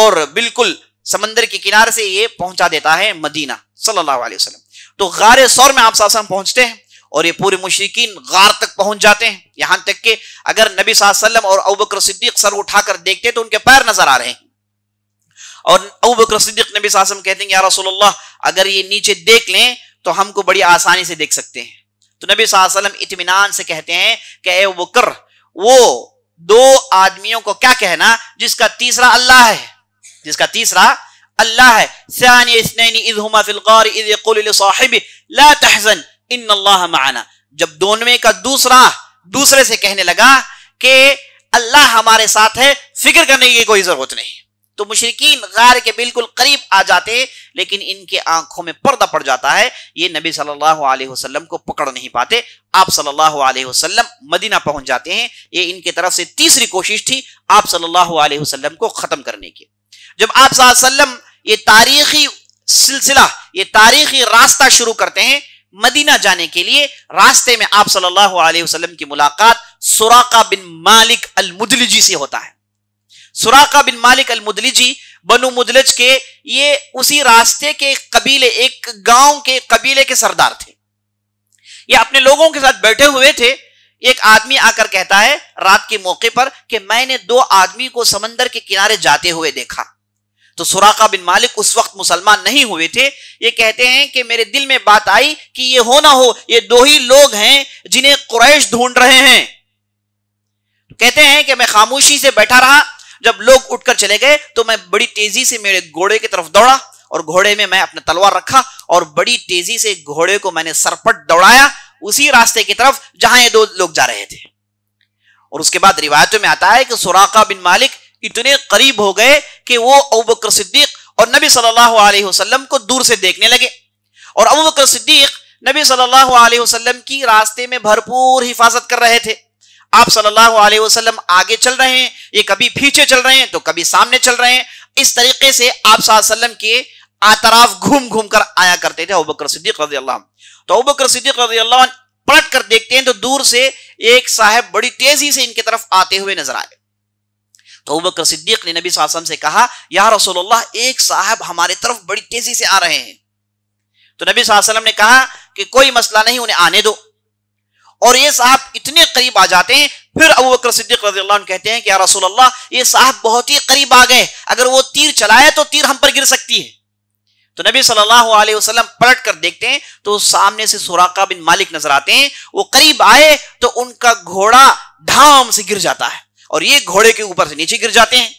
और बिल्कुल समंदर के किनारे से ये पहुंचा देता है मदीना सल्लल्लाहु अलैहि वसल्लम तो गारे सौर में आप सासन पहुंचते हैं और ये पूरे मुशरकिन गार तक पहुंच जाते हैं यहां तक कि अगर नबी सल्लम और अबू बकर सिद्दीक सर उठाकर देखते तो उनके पैर नजर आ रहे हैं और अबू बकर सिद्दीक नबी सासम कहते हैं यार रसोल्ला अगर ये नीचे देख लें तो हमको बड़ी आसानी से देख सकते हैं तो नबी सल्लम इतमान से कहते हैं कि ए बकर वो दो आदमियों को क्या कहना जिसका तीसरा अल्लाह है जिसका तीसरा अल्लाह है इसने इन माना जब दोनवे का दूसरा दूसरे से कहने लगा कि अल्लाह हमारे साथ है फिक्र करने की कोई जरूरत नहीं तो मुशरकिन गार के बिल्कुल करीब आ जाते लेकिन इनके आंखों में पर्दा पड़ जाता है ये नबी सल्लल्लाहु अलैहि वसल्लम को पकड़ नहीं पाते आप सल्लल्लाहु अलैहि वसल्लम मदीना पहुंच जाते हैं ये इनकी तरफ से तीसरी कोशिश थी आप सल्लल्लाहु अलैहि वसल्लम को ख़त्म करने की जब आप वसल्लम ये तारीखी सिलसिला ये तारीखी रास्ता शुरू करते हैं मदीना जाने के लिए रास्ते में आप सल्लल्लाहु अलैहि वसल्लम की मुलाकात सुराका बिन मालिक अल मुदलिजी से होता है सुराका बिन मालिक अल मुदलिजी बनु मुदलज के ये उसी रास्ते के कबीले एक गांव के कबीले के सरदार थे ये अपने लोगों के साथ बैठे हुए थे एक आदमी आकर कहता है रात के मौके पर कि मैंने दो आदमी को समंदर के किनारे जाते हुए देखा तो सुराका बिन मालिक उस वक्त मुसलमान नहीं हुए थे ये कहते हैं कि मेरे दिल में बात आई कि ये हो ना हो ये दो ही लोग हैं जिन्हें कुरैश ढूंढ रहे हैं तो कहते हैं कि मैं खामोशी से बैठा रहा जब लोग उठकर चले गए तो मैं बड़ी तेजी से मेरे घोड़े की तरफ दौड़ा और घोड़े में मैं अपना तलवार रखा और बड़ी तेजी से घोड़े को मैंने सरपट दौड़ाया उसी रास्ते की तरफ जहां ये दो लोग जा रहे थे और उसके बाद रिवायतों में आता है कि सुराका बिन मालिक इतने करीब हो गए कि वो अबू बकर सिद्दीक और नबी सल्लल्लाहु अलैहि वसल्लम को दूर से देखने लगे और अबू बकर सिद्दीक नबी सल्लल्लाहु अलैहि वसल्लम की रास्ते में भरपूर हिफाजत कर रहे थे आप सल्लल्लाहु अलैहि वसल्लम आगे चल रहे हैं ये कभी पीछे चल रहे हैं तो कभी सामने चल रहे हैं इस तरीके से आप वसल्लम के आतराफ घूम घूम कर आया करते थे अबू बकर सिद्दीक रजी अल्लाह तो अबू बकर सिद्दीक रजी अल्लाह पलट कर देखते हैं तो दूर से एक साहब बड़ी तेजी से इनके तरफ आते हुए नजर आए तो अबकर सिद्दीक ने नबी सासम से कहा या रसोल्ला एक साहब हमारे तरफ बड़ी तेजी से आ रहे हैं तो नबी वसल्लम ने कहा कि कोई मसला नहीं उन्हें आने दो और ये साहब इतने करीब आ जाते हैं फिर अबू बकर सिद्दीक कहते हैं कि यार रसोल्ला ये साहब बहुत ही करीब आ गए अगर वो तीर चलाए तो तीर हम पर गिर सकती है तो नबी सल्लल्लाहु अलैहि वसल्लम पलट कर देखते हैं तो सामने से सुराका बिन मालिक नजर आते हैं वो करीब आए तो उनका घोड़ा धाम से गिर जाता है और ये घोड़े के ऊपर से नीचे गिर जाते हैं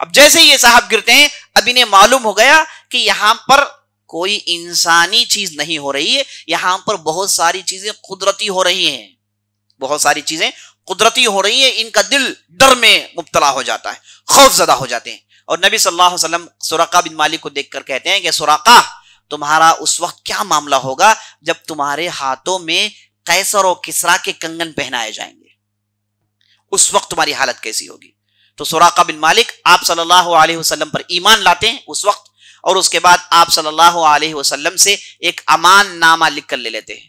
अब जैसे ये साहब गिरते हैं अब इन्हें मालूम हो गया कि यहां पर कोई इंसानी चीज नहीं हो रही है यहां पर बहुत सारी चीजें कुदरती हो रही हैं बहुत सारी चीजें कुदरती हो रही है इनका दिल डर में मुबतला हो जाता है खौफ जदा हो जाते हैं और नबी सल्लल्लाहु अलैहि वसल्लम सुराका बिन मालिक को देखकर कहते हैं कि सुराका तुम्हारा उस वक्त क्या मामला होगा जब तुम्हारे हाथों में कैसर और किसरा के कंगन पहनाए जाएंगे उस वक्त तुम्हारी हालत कैसी होगी तो सुराका बिन मालिक आप सल्लल्लाहु अलैहि वसल्लम पर ईमान लाते हैं उस वक्त और उसके बाद आप सल्लल्लाहु अलैहि वसल्लम से एक अमान नामा लिख कर ले लेते हैं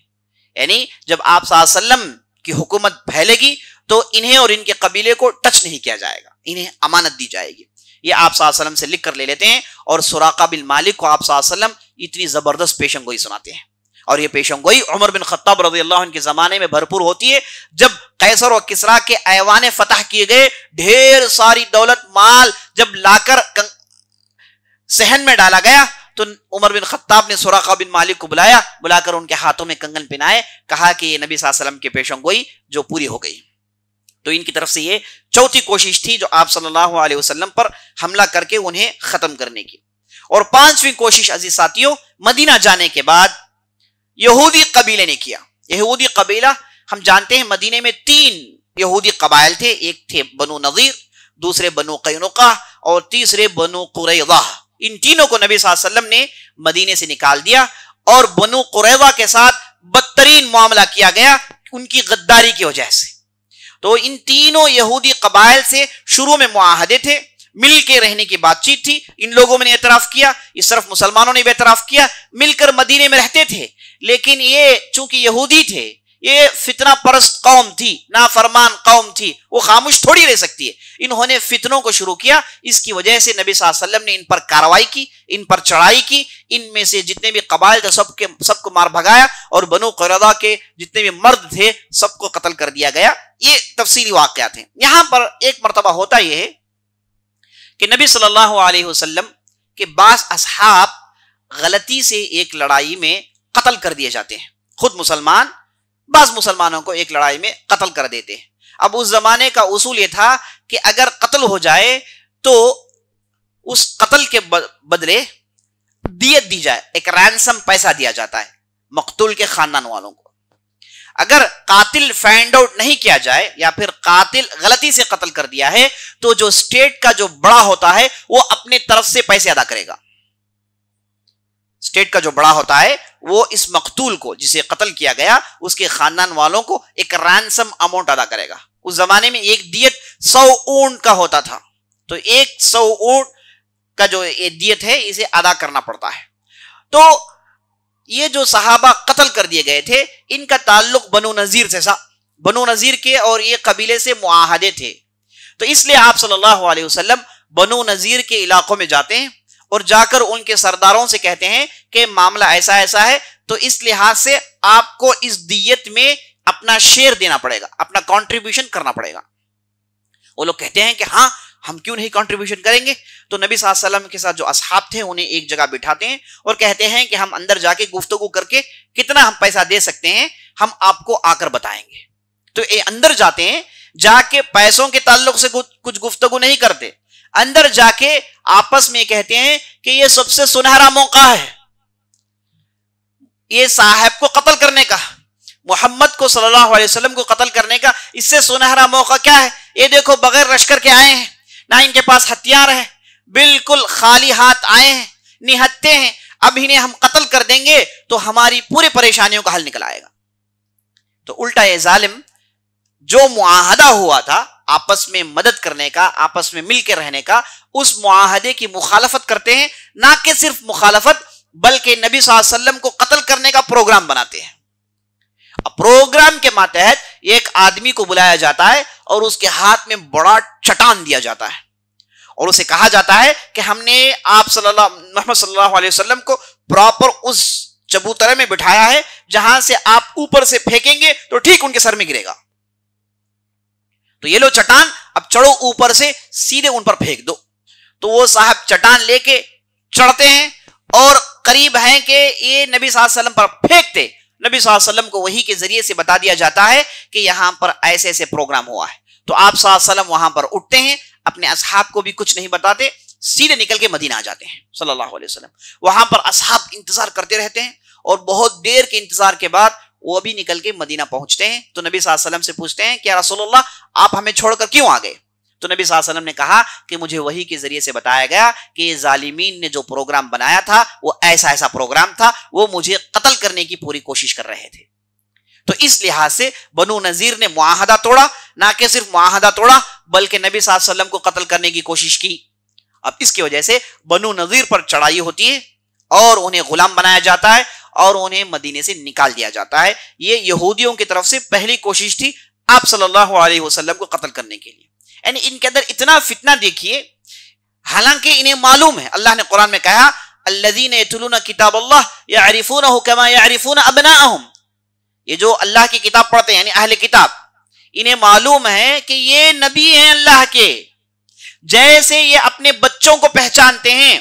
यानी जब आप सल्लम की हुकूमत फैलेगी तो इन्हें और इनके कबीले को टच नहीं किया जाएगा इन्हें अमानत दी जाएगी ये आप सल्लम से लिख कर ले लेते हैं और सुराका बिन मालिक को आप सल्लम इतनी जबरदस्त पेशन गोई सुनाते हैं और ये पेशों गोई उमर बिन खत्ताब रजी अल्लाह के ज़माने में भरपूर होती है जब कैसर और किसरा के ऐवान फतह किए गए ढेर सारी दौलत माल जब लाकर सहन में डाला गया तो उमर बिन खत्ताब ने सुराखा बिन मालिक को बुलाया बुलाकर उनके हाथों में कंगन पहनाए कहा कि नबी वसल्लम की पेशों गोई जो पूरी हो गई तो इनकी तरफ से ये चौथी कोशिश थी जो आप सल्लल्लाहु अलैहि वसल्लम पर हमला करके उन्हें खत्म करने की और पांचवी कोशिश अजीज साथियों मदीना जाने के बाद यहूदी कबीले ने किया यहूदी कबीला हम जानते हैं मदीने में तीन यहूदी कबाइल थे एक थे बनु नज़ीर दूसरे बनु कैनुका और तीसरे बनु कुरैदा इन तीनों को नबी वसल्लम ने मदीने से निकाल दिया और बनु कुरैदा के साथ बदतरीन मामला किया गया उनकी गद्दारी की वजह से तो इन तीनों यहूदी कबाइल से शुरू में मुआहदे थे मिल के रहने की बातचीत थी इन लोगों ने एतराफ किया इस तरफ मुसलमानों ने भी एतराफ किया मिलकर मदीने में रहते थे लेकिन ये चूंकि यहूदी थे ये फितना परस्त कौम थी नाफरमान कौम थी वो खामोश थोड़ी रह सकती है इन्होंने फितनों को शुरू किया इसकी वजह से नबी वसल्लम ने इन पर कार्रवाई की इन पर चढ़ाई की इनमें से जितने भी कबाइल थे सबके सबको मार भगाया और बनो करदा के जितने भी मर्द थे सबको कत्ल कर दिया गया ये तफसीली वाकयात हैं यहां पर एक मरतबा होता यह है कि नबी सल्लल्लाहु अलैहि वसल्लम के बास असहाब गलती से एक लड़ाई में कत्ल कर दिए जाते हैं खुद मुसलमान बाज मुसलमानों को एक लड़ाई में कत्ल कर देते हैं अब उस जमाने का उसूल यह था कि अगर कत्ल हो जाए तो उस कत्ल के बदले दियत दी जाए एक रैंसम पैसा दिया जाता है मकतूल के खानदान वालों को अगर कातिल फाइंड आउट नहीं किया जाए या फिर कातिल गलती से कत्ल कर दिया है तो जो स्टेट का जो बड़ा होता है वो अपने तरफ से पैसे अदा करेगा स्टेट का जो बड़ा होता है वो इस मकतूल को जिसे कत्ल किया गया उसके खानदान वालों को एक रैंसम अमाउंट अदा करेगा उस जमाने में एक दियत सौ ऊंट का होता था तो एक सौ ऊंट का जो ये दियत है इसे अदा करना पड़ता है तो ये जो सहाबा कत्ल कर दिए गए थे इनका ताल्लुक बनो नज़ीर से सा बनो नज़ीर के और ये कबीले से मुआहदे थे तो इसलिए आप सल्लल्लाहु अलैहि वसल्लम बनो नज़ीर के इलाकों में जाते हैं और जाकर उनके सरदारों से कहते हैं कि मामला ऐसा ऐसा है तो इस लिहाज से आपको इस दियत में अपना शेयर देना पड़ेगा अपना कॉन्ट्रीब्यूशन करना पड़ेगा वो लोग कहते हैं कि हाँ हम क्यों नहीं कंट्रीब्यूशन करेंगे तो नबी सल्लम के साथ जो असहाब थे उन्हें एक जगह बिठाते हैं और कहते हैं कि हम अंदर जाके गुफ्तगु करके कितना हम पैसा दे सकते हैं हम आपको आकर बताएंगे तो ये अंदर जाते हैं जाके पैसों के ताल्लुक से कुछ गुफ्तगु नहीं करते अंदर जाके आपस में कहते हैं कि यह सबसे सुनहरा मौका है ये साहब को कत्ल करने का मोहम्मद को सल्लल्लाहु अलैहि वसल्लम को कत्ल करने का इससे सुनहरा मौका क्या है ये देखो बगैर रश करके आए हैं ना इनके पास हथियार है बिल्कुल खाली हाथ आए हैं निहत्ते हैं अब इन्हें हम कत्ल कर देंगे तो हमारी पूरी परेशानियों का हल निकल आएगा तो उल्टा ये जालिम जो मुआहदा हुआ था आपस में मदद करने का आपस में मिलकर रहने का उस मुआहदे की मुखालफत करते हैं ना कि सिर्फ मुखालफत बल्कि नबी वसल्लम को कत्ल करने का प्रोग्राम बनाते हैं प्रोग्राम के मातहत एक आदमी को बुलाया जाता है और उसके हाथ में बड़ा चटान दिया जाता है और उसे कहा जाता है कि हमने आप सल्लाम सल्लल्लाहु अलैहि वसल्लम को प्रॉपर उस चबूतरे में बिठाया है जहां से आप ऊपर से फेंकेंगे तो ठीक उनके सर में गिरेगा तो ये लो चट्टान अब चढ़ो ऊपर से सीधे उन पर फेंक दो तो वो साहब चटान लेके चढ़ते हैं और करीब है कि ये नबी वसल्लम पर फेंकते नबी वसल्लम को वही के जरिए से बता दिया जाता है कि यहां पर ऐसे ऐसे प्रोग्राम हुआ है तो आप वसल्लम वहां पर उठते हैं अपने असहाब को भी कुछ नहीं बताते सीधे निकल के मदीना आ जाते हैं सल्लल्लाहु वहां पर असहाब इंतजार करते रहते हैं और बहुत देर के इंतजार के बाद वो भी निकल के मदीना पहुंचते हैं तो नबी वसल्लम से पूछते हैं कि रसोल्ला आप हमें छोड़कर क्यों आ गए तो नबी वसल्लम ने कहा कि मुझे वही के जरिए से बताया गया कि जालिमीन ने जो प्रोग्राम बनाया था वो ऐसा ऐसा प्रोग्राम था वो मुझे कत्ल करने की पूरी कोशिश कर रहे थे तो इस लिहाज से बनु नजीर ने मुआहदा तोड़ा ना कि सिर्फ मुआहदा तोड़ा बल्कि नबी वसल्लम को कत्ल करने की कोशिश की अब इसकी वजह से बनु नजीर पर चढ़ाई होती है और उन्हें गुलाम बनाया जाता है और उन्हें मदीने से निकाल दिया जाता है ये यहूदियों की तरफ से पहली कोशिश थी आप सल्लल्लाहु अलैहि वसल्लम को कत्ल करने के लिए यानी इनके अंदर इतना फितना देखिए हालांकि इन्हें मालूम है अल्लाह ने कुरान में कहा अल्लादीन किताब अल्लाह यारिफून कमा यारिफून अबना ये जो अल्लाह की किताब पढ़ते हैं यानी अहल किताब इन्हें मालूम है कि ये नबी हैं अल्लाह के जैसे ये अपने बच्चों को पहचानते हैं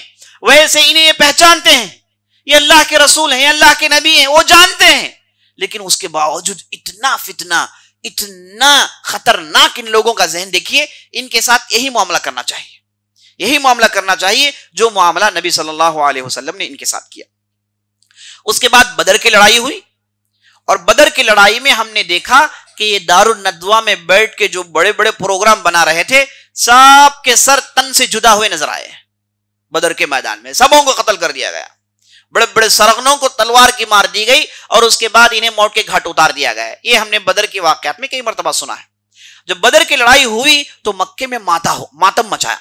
वैसे इन्हें पहचानते हैं ये अल्लाह के रसूल हैं अल्लाह के नबी हैं वो जानते हैं लेकिन उसके बावजूद इतना फितना इतना खतरनाक इन लोगों का जहन देखिए इनके साथ यही मामला करना चाहिए यही मामला करना चाहिए जो मामला नबी सल्लल्लाहु अलैहि वसल्लम ने इनके साथ किया उसके बाद बदर की लड़ाई हुई और बदर की लड़ाई में हमने देखा कि ये दारुल नदवा में बैठ के जो बड़े बड़े प्रोग्राम बना रहे थे सबके सर तन से जुदा हुए नजर आए बदर के मैदान में सबों को कत्ल कर दिया गया बड़े बड़े सरगनों को तलवार की मार दी गई और उसके बाद इन्हें मौत के घाट उतार दिया गया ये हमने बदर के वाक्यात में कई मरतबा सुना है जब बदर की लड़ाई हुई तो मक्के में माता हो मातम मचाया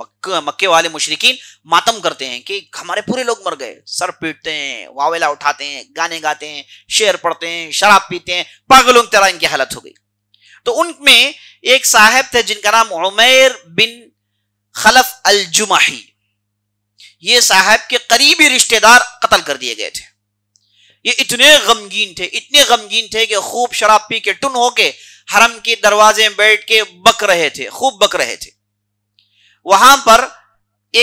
मक, मक्के वाले मुशरकिन मातम करते हैं कि हमारे पूरे लोग मर गए सर पीटते हैं वावेला उठाते हैं गाने गाते हैं शेर पढ़ते हैं शराब पीते हैं पागलों की तरह इनकी हालत हो गई तो उनमें एक साहब थे जिनका नाम उमेर बिन खलफ अल जुमाही ये साहब के करीबी रिश्तेदार कत्ल कर दिए गए थे ये इतने गमगीन थे इतने गमगीन थे कि खूब शराब पी के टुन होके हरम के दरवाजे में बैठ के बक रहे थे खूब बक रहे थे वहां पर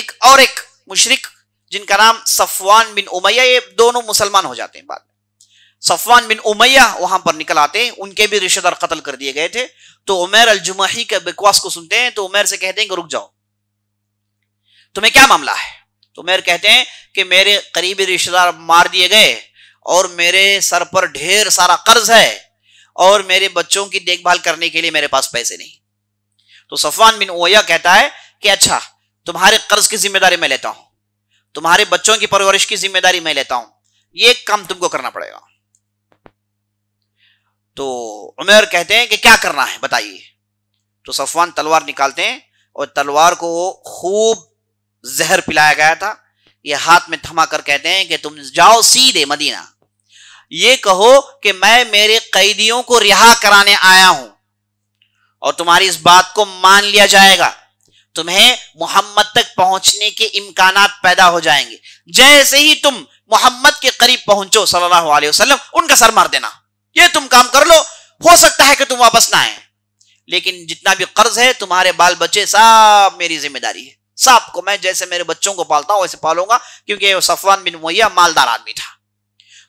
एक और एक मुशरक जिनका नाम सफवान बिन उमैया ये दोनों मुसलमान हो जाते हैं बाद में सफवान बिन उमैया वहां पर निकल आते हैं उनके भी रिश्तेदार कत्ल कर दिए गए थे तो उमेर अलजुमाही के बकवास को सुनते हैं तो उमेर से कहते हैं कि रुक जाओ तुम्हें क्या मामला है तो मेरे कहते हैं कि मेरे करीबी रिश्तेदार मार दिए गए और मेरे सर पर ढेर सारा कर्ज है और मेरे बच्चों की देखभाल करने के लिए मेरे पास पैसे नहीं तो सफवान बिन ओया कहता है कि अच्छा तुम्हारे कर्ज की जिम्मेदारी मैं लेता हूं तुम्हारे बच्चों की परवरिश की जिम्मेदारी मैं लेता हूं ये काम तुमको करना पड़ेगा तो उमेर कहते हैं कि क्या करना है बताइए तो सफवान तलवार निकालते हैं और तलवार को खूब जहर पिलाया गया था ये हाथ में थमा कर कहते हैं कि तुम जाओ सीधे मदीना ये कहो कि मैं मेरे कैदियों को रिहा कराने आया हूं और तुम्हारी इस बात को मान लिया जाएगा तुम्हें मोहम्मद तक पहुंचने के इम्कान पैदा हो जाएंगे जैसे ही तुम मोहम्मद के करीब पहुंचो सल्लल्लाहु अलैहि वसल्लम उनका सर मार देना ये तुम काम कर लो हो सकता है कि तुम वापस ना आए लेकिन जितना भी कर्ज है तुम्हारे बाल बच्चे सब मेरी जिम्मेदारी है साहब को मैं जैसे मेरे बच्चों को पालता हूं वैसे पालूंगा क्योंकि सफवान बिन मुहैया मालदार आदमी था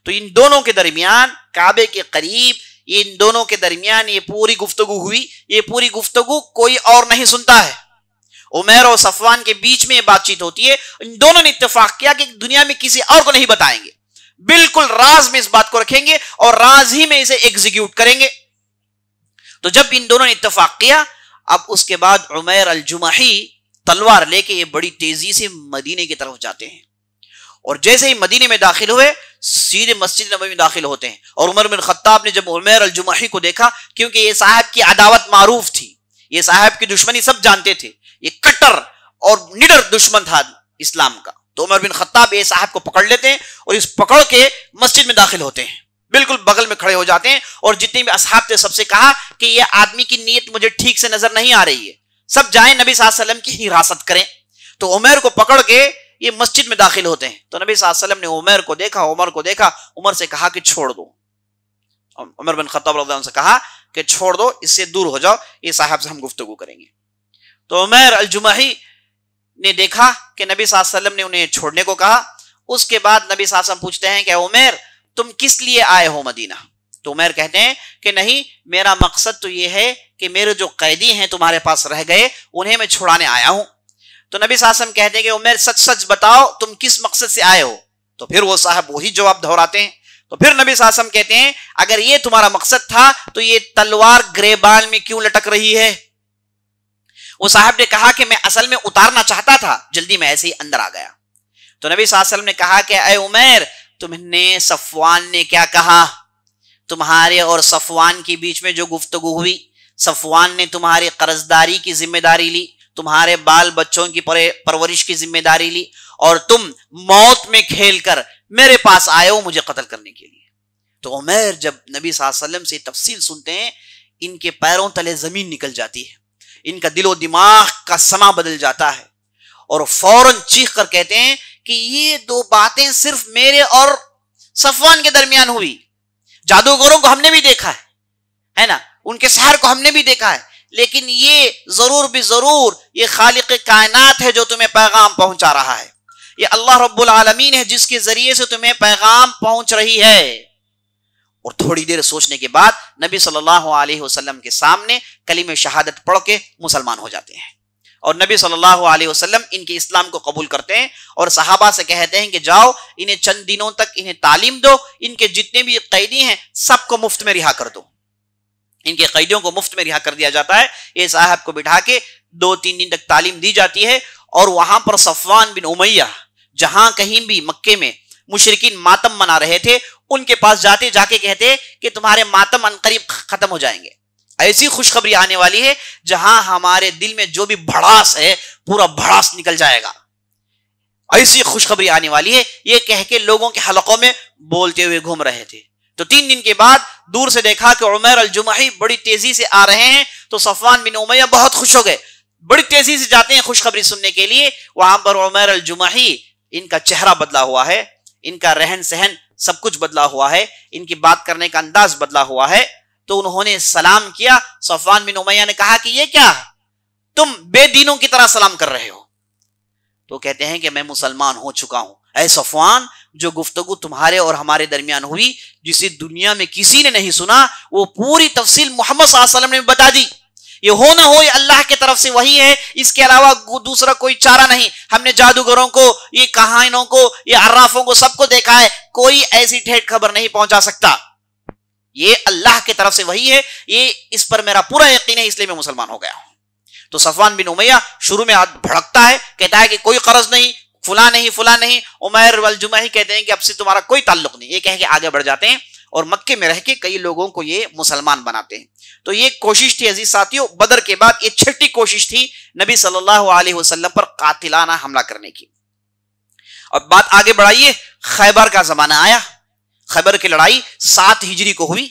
तो इन दोनों के दरमियान काबे के करीब इन दोनों के दरमियान ये पूरी गुफ्तगु हुई ये पूरी गुफ्तगु कोई और नहीं सुनता है उमेर और सफवान के बीच में बातचीत होती है इन दोनों ने इतफाक किया कि दुनिया में किसी और को नहीं बताएंगे बिल्कुल राज में इस बात को रखेंगे और राज ही में इसे एग्जीक्यूट करेंगे तो जब इन दोनों ने इतफाक किया अब उसके बाद उमेर अल जुमाही तलवार लेके ये बड़ी तेजी से मदीने की तरफ जाते हैं और जैसे ही मदीने में दाखिल हुए सीधे मस्जिद नबी में दाखिल होते हैं और उमर बिन खत्ताब ने जब उमेर अलजुमाही को देखा क्योंकि ये साहब की अदावत मारूफ थी ये साहब की दुश्मनी सब जानते थे ये कट्टर और निडर दुश्मन था इस्लाम का तो उमर बिन खत्ताब ये साहब को पकड़ लेते हैं और इस पकड़ के मस्जिद में दाखिल होते हैं बिल्कुल बगल में खड़े हो जाते हैं और जितने भी असहाब थे सबसे कहा कि यह आदमी की नीयत मुझे ठीक से नजर नहीं आ रही है सब जाए नबी वसल्लम की हिरासत करें तो उमेर को पकड़ के ये मस्जिद में दाखिल होते हैं तो नबी वसल्लम ने उमेर को देखा उमर को देखा उमर से कहा कि छोड़ दो उमर बिन खतब से कहा कि छोड़ दो इससे दूर हो जाओ ये साहब से हम गुफ्तु करेंगे तो उमेर अलजुमाही ने देखा कि नबी वसल्लम ने उन्हें छोड़ने को कहा उसके बाद नबी वसल्लम पूछते हैं कि उमेर तुम किस लिए आए हो मदीना तो उमेर कहते हैं कि नहीं मेरा मकसद तो ये है कि मेरे जो कैदी हैं तुम्हारे पास रह गए उन्हें मैं छुड़ाने आया हूं तो नबी सासम कहते हैं कि उमेर सच सच बताओ तुम किस मकसद से आए हो तो फिर वो साहब वही जवाब दोहराते हैं तो फिर नबी सासम कहते हैं अगर ये तुम्हारा मकसद था तो ये तलवार ग्रेबाल में क्यों लटक रही है वो साहब ने कहा कि मैं असल में उतारना चाहता था जल्दी मैं ऐसे ही अंदर आ गया तो नबी सासम ने कहा कि अय उमेर तुमने सफवान ने क्या कहा तुम्हारे और सफवान के बीच में जो गुफ्तगु हुई सफवान ने तुम्हारी कर्जदारी की जिम्मेदारी ली तुम्हारे बाल बच्चों की परवरिश की जिम्मेदारी ली और तुम मौत में खेल कर मेरे पास आए हो मुझे कत्ल करने के लिए तो उमेर जब नबी वसल्लम से तफसील सुनते हैं इनके पैरों तले जमीन निकल जाती है इनका दिलो दिमाग का समा बदल जाता है और फौरन चीख कर कहते हैं कि ये दो बातें सिर्फ मेरे और सफवान के दरमियान हुई जादूगरों को हमने भी देखा है है ना उनके शहर को हमने भी देखा है लेकिन ये जरूर भी जरूर ये खालिक कायनात है जो तुम्हें पैगाम पहुंचा रहा है ये अल्लाह रब्बुल आलमीन है जिसके जरिए से तुम्हें पैगाम पहुंच रही है और थोड़ी देर सोचने के बाद नबी सल्लल्लाहु अलैहि वसल्लम के सामने कलीम शहादत पढ़ के मुसलमान हो जाते हैं और नबी सल्लल्लाहु अलैहि वसल्लम इनके इस्लाम को कबूल करते हैं और सहाबा से कहते हैं कि जाओ इन्हें चंद दिनों तक इन्हें तालीम दो इनके जितने भी कैदी हैं सबको मुफ्त में रिहा कर दो इनके कैदियों को मुफ्त में रिहा कर दिया जाता है ये साहब को बिठा के दो तीन दिन तक तालीम दी जाती है और वहां पर सफवान बिन उमैया जहां कहीं भी मक्के में मुशरकिन मातम मना रहे थे उनके पास जाते जाके कहते कि तुम्हारे मातम अनकरीब खत्म हो जाएंगे ऐसी खुशखबरी आने वाली है जहां हमारे दिल में जो भी भड़ास है पूरा भड़ास निकल जाएगा ऐसी खुशखबरी आने वाली है ये कह के लोगों के हलकों में बोलते हुए घूम रहे थे तो तीन दिन के बाद दूर से देखा कि उमर जुमाही बड़ी तेजी से आ रहे हैं तो सफवान बिन उमैया बहुत खुश हो गए बड़ी तेजी से जाते हैं खुशखबरी सुनने के लिए वहां पर उमर जुमाही इनका चेहरा बदला हुआ है इनका रहन सहन सब कुछ बदला हुआ है इनकी बात करने का अंदाज बदला हुआ है तो उन्होंने सलाम किया सफवान बिन उमैया ने कहा कि ये क्या तुम बेदीनों की तरह सलाम कर रहे हो तो कहते हैं कि मैं मुसलमान हो चुका हूं अः सफवान जो गुफ्तगु तुम्हारे और हमारे दरमियान हुई जिसे दुनिया में किसी ने नहीं सुना वो पूरी तफसील मोहम्मद ने बता दी ये हो ना हो ये अल्लाह की तरफ से वही है इसके अलावा दूसरा कोई चारा नहीं हमने जादूगरों को ये कहानियों को ये अर्राफों को सबको देखा है कोई ऐसी ठेठ खबर नहीं पहुंचा सकता ये अल्लाह की तरफ से वही है ये इस पर मेरा पूरा यकीन है इसलिए मैं मुसलमान हो गया हूं तो सफवान बिन उमैया शुरू में भड़कता है कहता है कि कोई कर्ज नहीं फुला नहीं फुला नहीं उमर वलजुमा ही कहते हैं कि अब से तुम्हारा कोई ताल्लुक नहीं ये कह के आगे बढ़ जाते हैं और मक्के में रह के कई लोगों को ये मुसलमान बनाते हैं तो ये कोशिश थी अजीज साथियों बदर के बाद ये छठी कोशिश थी नबी सल्लल्लाहु अलैहि वसल्लम पर कातिलाना हमला करने की और बात आगे बढ़ाइए खैबर का जमाना आया खैबर की लड़ाई सात हिजरी को हुई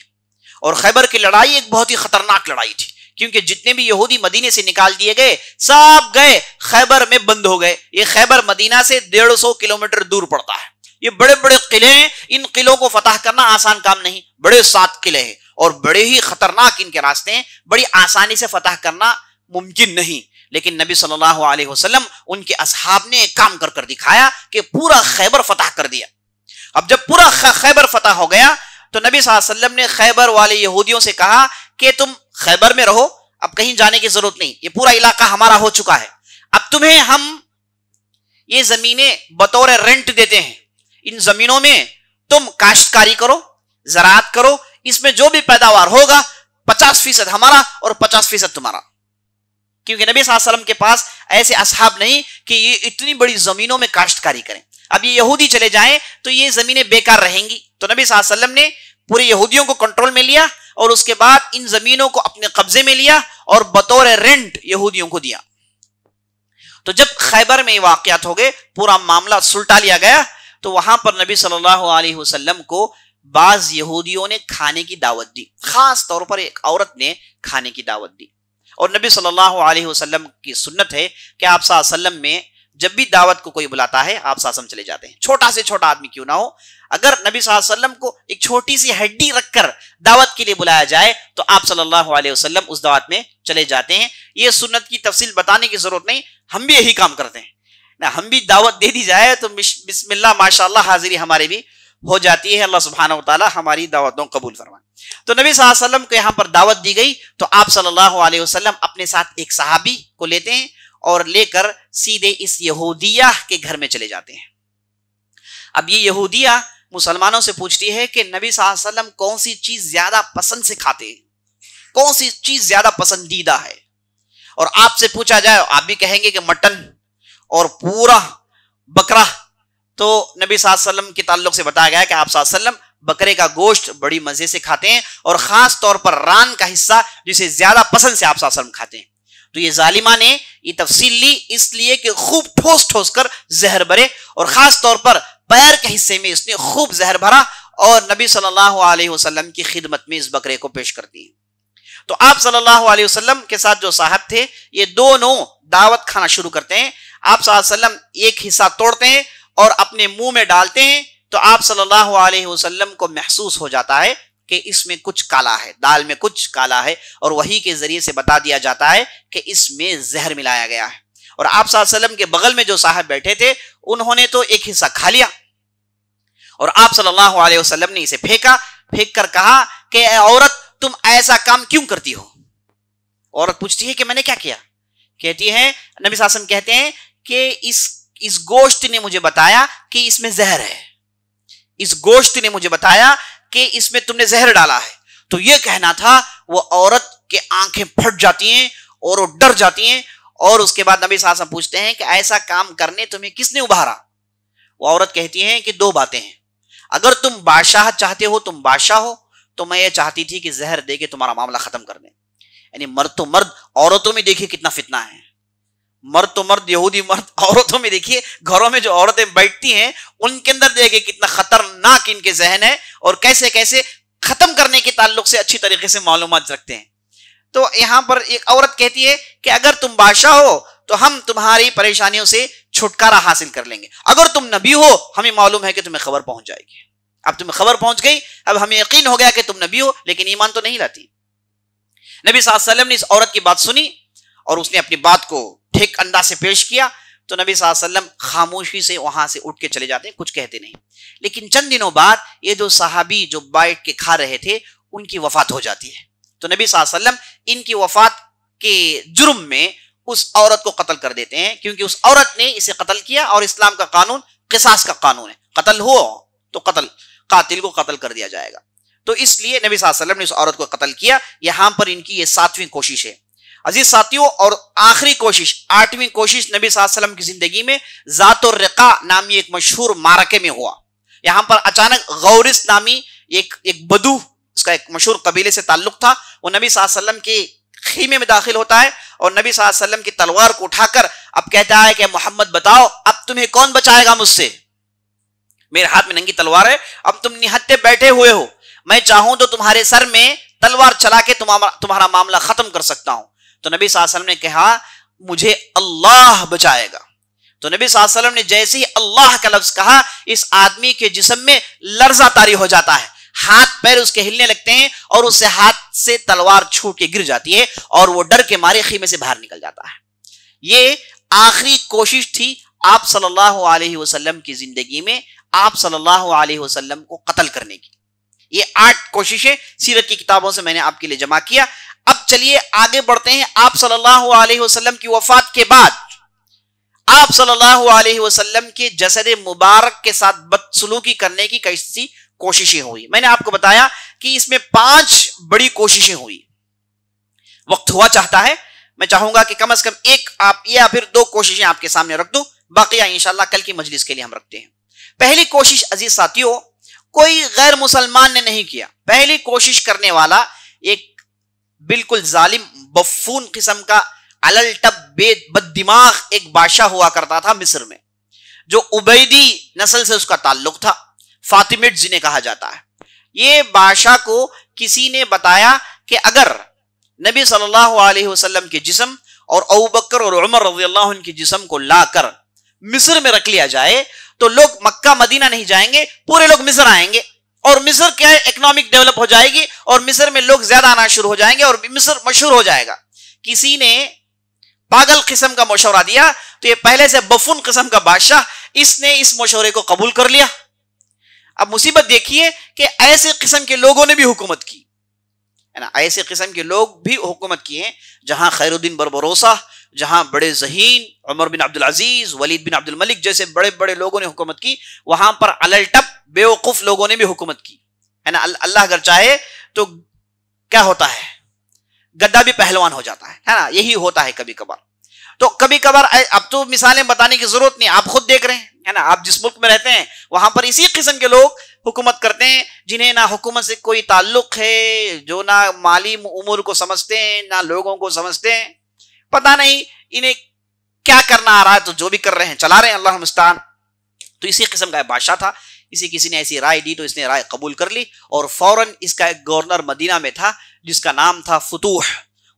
और खैबर की लड़ाई एक बहुत ही खतरनाक लड़ाई थी क्योंकि जितने भी यहूदी मदीने से निकाल दिए गए सब गए खैबर में बंद हो गए ये खैबर मदीना से डेढ़ सौ किलोमीटर दूर पड़ता है ये बड़े बड़े किले हैं इन किलों को फतह करना आसान काम नहीं बड़े सात किले हैं और बड़े ही खतरनाक इनके रास्ते हैं बड़ी आसानी से फतह करना मुमकिन नहीं लेकिन नबी सल्लल्लाहु अलैहि वसल्लम उनके असहाब ने एक काम कर कर दिखाया कि पूरा खैबर फतह कर दिया अब जब पूरा खैबर फतेह हो गया तो नबी सल्लम ने खैबर वाले यहूदियों से कहा कि तुम खैबर में रहो अब कहीं जाने की जरूरत नहीं ये पूरा इलाका हमारा हो चुका है अब तुम्हें हम ये जमीनें बतौर रेंट देते हैं इन जमीनों में तुम काश्तकारी करो जरात करो इसमें जो भी पैदावार होगा पचास फीसद हमारा और पचास फीसद तुम्हारा क्योंकि नबी वसल्लम के पास ऐसे असहाब नहीं कि ये इतनी बड़ी जमीनों में काश्तकारी करें अब ये यहूदी चले जाएं तो ये जमीनें बेकार रहेंगी तो नबी सल्लम ने पूरे यहूदियों को कंट्रोल में लिया और उसके बाद इन जमीनों को अपने कब्जे में लिया और बतौर रेंट यहूदियों को दिया तो जब खैबर में वाकयात हो गए पूरा मामला सुलटा लिया गया तो वहां पर नबी सल्लल्लाहु अलैहि वसल्लम को बाज यहूदियों ने खाने की दावत दी खास तौर पर एक औरत ने खाने की दावत दी और नबी सल्लल्लाहु अलैहि वसल्लम की सुन्नत है कि आप में जब भी दावत को कोई बुलाता है आप सासम चले जाते हैं छोटा से छोटा आदमी क्यों ना हो अगर नबी वसल्लम को एक छोटी सी हड्डी रखकर दावत के लिए बुलाया जाए तो आप सल्लल्लाहु अलैहि वसल्लम उस दावत में चले जाते हैं ये सुन्नत की तफसील बताने की जरूरत नहीं हम भी यही काम करते हैं ना हम भी दावत दे दी जाए तो बिस्मिल्ला माशाला हाजिरी हमारे भी हो जाती है अल्लाह सुबहाना तला हमारी दावतों कबूल फरमाए तो नबी वसल्लम को यहाँ पर दावत दी गई तो आप सल्लाह वसलम अपने साथ एक सहाबी को लेते हैं और लेकर सीधे इस यहूदिया के घर में चले जाते हैं अब ये यहूदिया मुसलमानों से पूछती है कि नबी वसल्लम कौन सी चीज ज्यादा पसंद से खाते हैं कौन सी चीज ज्यादा पसंदीदा है और आपसे पूछा जाए आप भी कहेंगे कि मटन और पूरा बकरा तो नबी वसल्लम के ताल्लुक से बताया गया कि आप वसल्लम बकरे का गोश्त बड़ी मजे से खाते हैं और खास तौर पर रान का हिस्सा जिसे ज्यादा पसंद से आप वसल्लम खाते हैं तो ये जालिमा ने ये तफसील ली इसलिए कि खूब ठोस ठोस कर जहर भरे और ख़ास तौर पर पैर के हिस्से में इसने खूब जहर भरा और नबी सल्लल्लाहु अलैहि वसल्लम की खिदमत में इस बकरे को पेश कर दी तो आप सल्लल्लाहु अलैहि वसल्लम के साथ जो साहब थे ये दोनों दावत खाना शुरू करते हैं आप वसल्लम एक हिस्सा तोड़ते हैं और अपने मुंह में डालते हैं तो आप सल्लल्लाहु अलैहि वसल्लम को महसूस हो जाता है कि इसमें कुछ काला है दाल में कुछ काला है और वही के जरिए से बता दिया जाता है कि इसमें जहर मिलाया गया है और आप सल्लम के बगल में जो साहब बैठे थे उन्होंने तो एक हिस्सा खा लिया और आप सल्लल्लाहु अलैहि वसल्लम ने इसे फेंका फेंक कर कहा कि औरत तुम ऐसा काम क्यों करती हो औरत पूछती है कि मैंने क्या किया कहती है नबी सासम कहते हैं कि इस इस गोश्त ने मुझे बताया कि इसमें जहर है इस गोश्त ने मुझे बताया कि इसमें तुमने जहर डाला है तो यह कहना था वो औरत के आंखें फट जाती हैं और वो डर जाती हैं और उसके बाद नबी साहब पूछते हैं कि ऐसा काम करने तुम्हें किसने उभारा वो औरत कहती है कि दो बातें हैं अगर तुम बादशाह चाहते हो तुम बादशाह हो तो मैं ये चाहती थी कि जहर दे के तुम्हारा मामला खत्म कर दें यानी मर्द तो मर्द औरतों में देखिए कितना फितना है मर्द तो मर्द यहूदी मर्द औरतों में देखिए घरों में जो औरतें बैठती हैं उनके अंदर देखिए कितना खतरनाक इनके जहन है और कैसे कैसे खत्म करने के ताल्लुक से अच्छी तरीके से मालूम रखते हैं तो यहां पर एक औरत कहती है कि अगर तुम बादशाह हो तो हम तुम्हारी परेशानियों से छुटकारा हासिल कर लेंगे अगर तुम नबी हो हमें मालूम है कि तुम्हें खबर पहुंच जाएगी अब तुम्हें खबर पहुंच गई अब हमें यकीन हो गया कि तुम नबी हो लेकिन ईमान तो नहीं लाती नबी वसल्लम ने इस औरत की बात सुनी और उसने अपनी बात को ठेक अंदाज से पेश किया तो नबी वसल्लम खामोशी से वहां से उठ के चले जाते हैं कुछ कहते नहीं लेकिन चंद दिनों बाद ये दो साहबी जो बैठ के खा रहे थे उनकी वफात हो जाती है तो नबी वसल्लम इनकी वफात के जुर्म में उस औरत को कत्ल कर देते हैं क्योंकि उस औरत ने इसे कत्ल किया और इस्लाम का कानून किसास का कानून है कत्ल हो तो कत्ल कातिल को कत्ल कर दिया जाएगा तो इसलिए नबी वसल्लम ने उस औरत को कत्ल किया यहां पर इनकी ये सातवीं कोशिश है अजीज साथियों और आखिरी कोशिश आठवीं कोशिश नबी वसल्लम की जिंदगी में जात रिका नामी एक मशहूर मारके में हुआ यहां पर अचानक गौरिस नामी एक एक बदू उसका एक मशहूर कबीले से ताल्लुक था वो नबी वसल्लम के खीमे में दाखिल होता है और नबी वसल्लम की तलवार को उठाकर अब कहता है कि मोहम्मद बताओ अब तुम्हें कौन बचाएगा मुझसे मेरे हाथ में नंगी तलवार है अब तुम निहत्ते बैठे हुए हो मैं चाहूं तो तुम्हारे सर में तलवार चला के तुम्हारा तुम्हारा मामला खत्म कर सकता हूं तो नबी सासलम ने कहा मुझे अल्लाह बचाएगा तो नबी सासलम ने जैसे ही अल्लाह का लफ्ज कहा इस आदमी के जिसम में लर्जा तारी हो जाता है हाथ पैर उसके हिलने लगते हैं और उससे हाथ से तलवार छूट के गिर जाती है और वो डर के मारे खीमे से बाहर निकल जाता है ये आखिरी कोशिश थी आप सल्लल्लाहु अलैहि वसल्लम की जिंदगी में आप सल्लल्लाहु अलैहि वसल्लम को कत्ल करने की ये आठ कोशिशें सीरत की किताबों से मैंने आपके लिए जमा किया अब चलिए आगे बढ़ते हैं आप सल्लल्लाहु अलैहि वसल्लम की वफात के बाद आप सल्लल्लाहु अलैहि वसल्लम के जसद मुबारक के साथ बदसलूकी करने की कैसी कोशिशें हुई मैंने आपको बताया कि इसमें पांच बड़ी कोशिशें हुई वक्त हुआ चाहता है मैं चाहूंगा कि कम अज कम एक आप या फिर दो कोशिशें आपके सामने रख दू बाकी इंशाल्लाह कल की मजलिस के लिए हम रखते हैं पहली कोशिश अजीज साथियों कोई गैर मुसलमान ने नहीं किया पहली कोशिश करने वाला एक बिल्कुल जालिम बफून किस्म का अलल टब बददिमाग एक बादशाह हुआ करता था मिस्र में जो उबैदी नस्ल से उसका ताल्लुक था फातिमिट जिन्हें कहा जाता है ये बादशाह को किसी ने बताया कि अगर नबी सल्लल्लाहु अलैहि वसल्लम के जिसम और अबू बकर और उमर रजील्ला के जिसम को लाकर मिस्र में रख लिया जाए तो लोग मक्का मदीना नहीं जाएंगे पूरे लोग मिस्र आएंगे और मिस्र क्या है इकोनॉमिक डेवलप हो जाएगी और मिस्र में लोग ज्यादा आना शुरू हो जाएंगे और मिस्र मशहूर हो जाएगा किसी ने पागल किस्म का मशवरा दिया तो ये पहले से बफून किस्म का बादशाह इसने इस मशवरे को कबूल कर लिया अब मुसीबत देखिए कि ऐसे किस्म के लोगों ने भी हुकूमत की है ना ऐसे किस्म के लोग भी हुकूमत किए जहां खैरुद्दीन बरबरोसा जहां बड़े जहीन उमर बिन अब्दुल अजीज वलीद बिन अब्दुल मलिक जैसे बड़े बड़े लोगों ने हुकूमत की वहां पर अलटप बेवकूफ लोगों ने भी हुकूमत की है ना अल्लाह अगर चाहे तो क्या होता है गद्दा भी पहलवान हो जाता है है ना यही होता है कभी कभार तो कभी कभार अब तो मिसालें बताने की जरूरत नहीं आप खुद देख रहे हैं है ना आप जिस मुल्क में रहते हैं वहां पर इसी किस्म के लोग हुकूमत करते हैं जिन्हें ना हुकूमत से कोई ताल्लुक है जो ना माली उमूर को समझते हैं ना लोगों को समझते हैं पता नहीं इन्हें क्या करना आ रहा है तो जो भी कर रहे हैं चला रहे हैं अल्लाह मुस्तान तो इसी किस्म का बादशाह था इसी किसी ने ऐसी राय दी तो इसने राय कबूल कर ली और फौरन इसका एक गवर्नर मदीना में था जिसका नाम था फतूह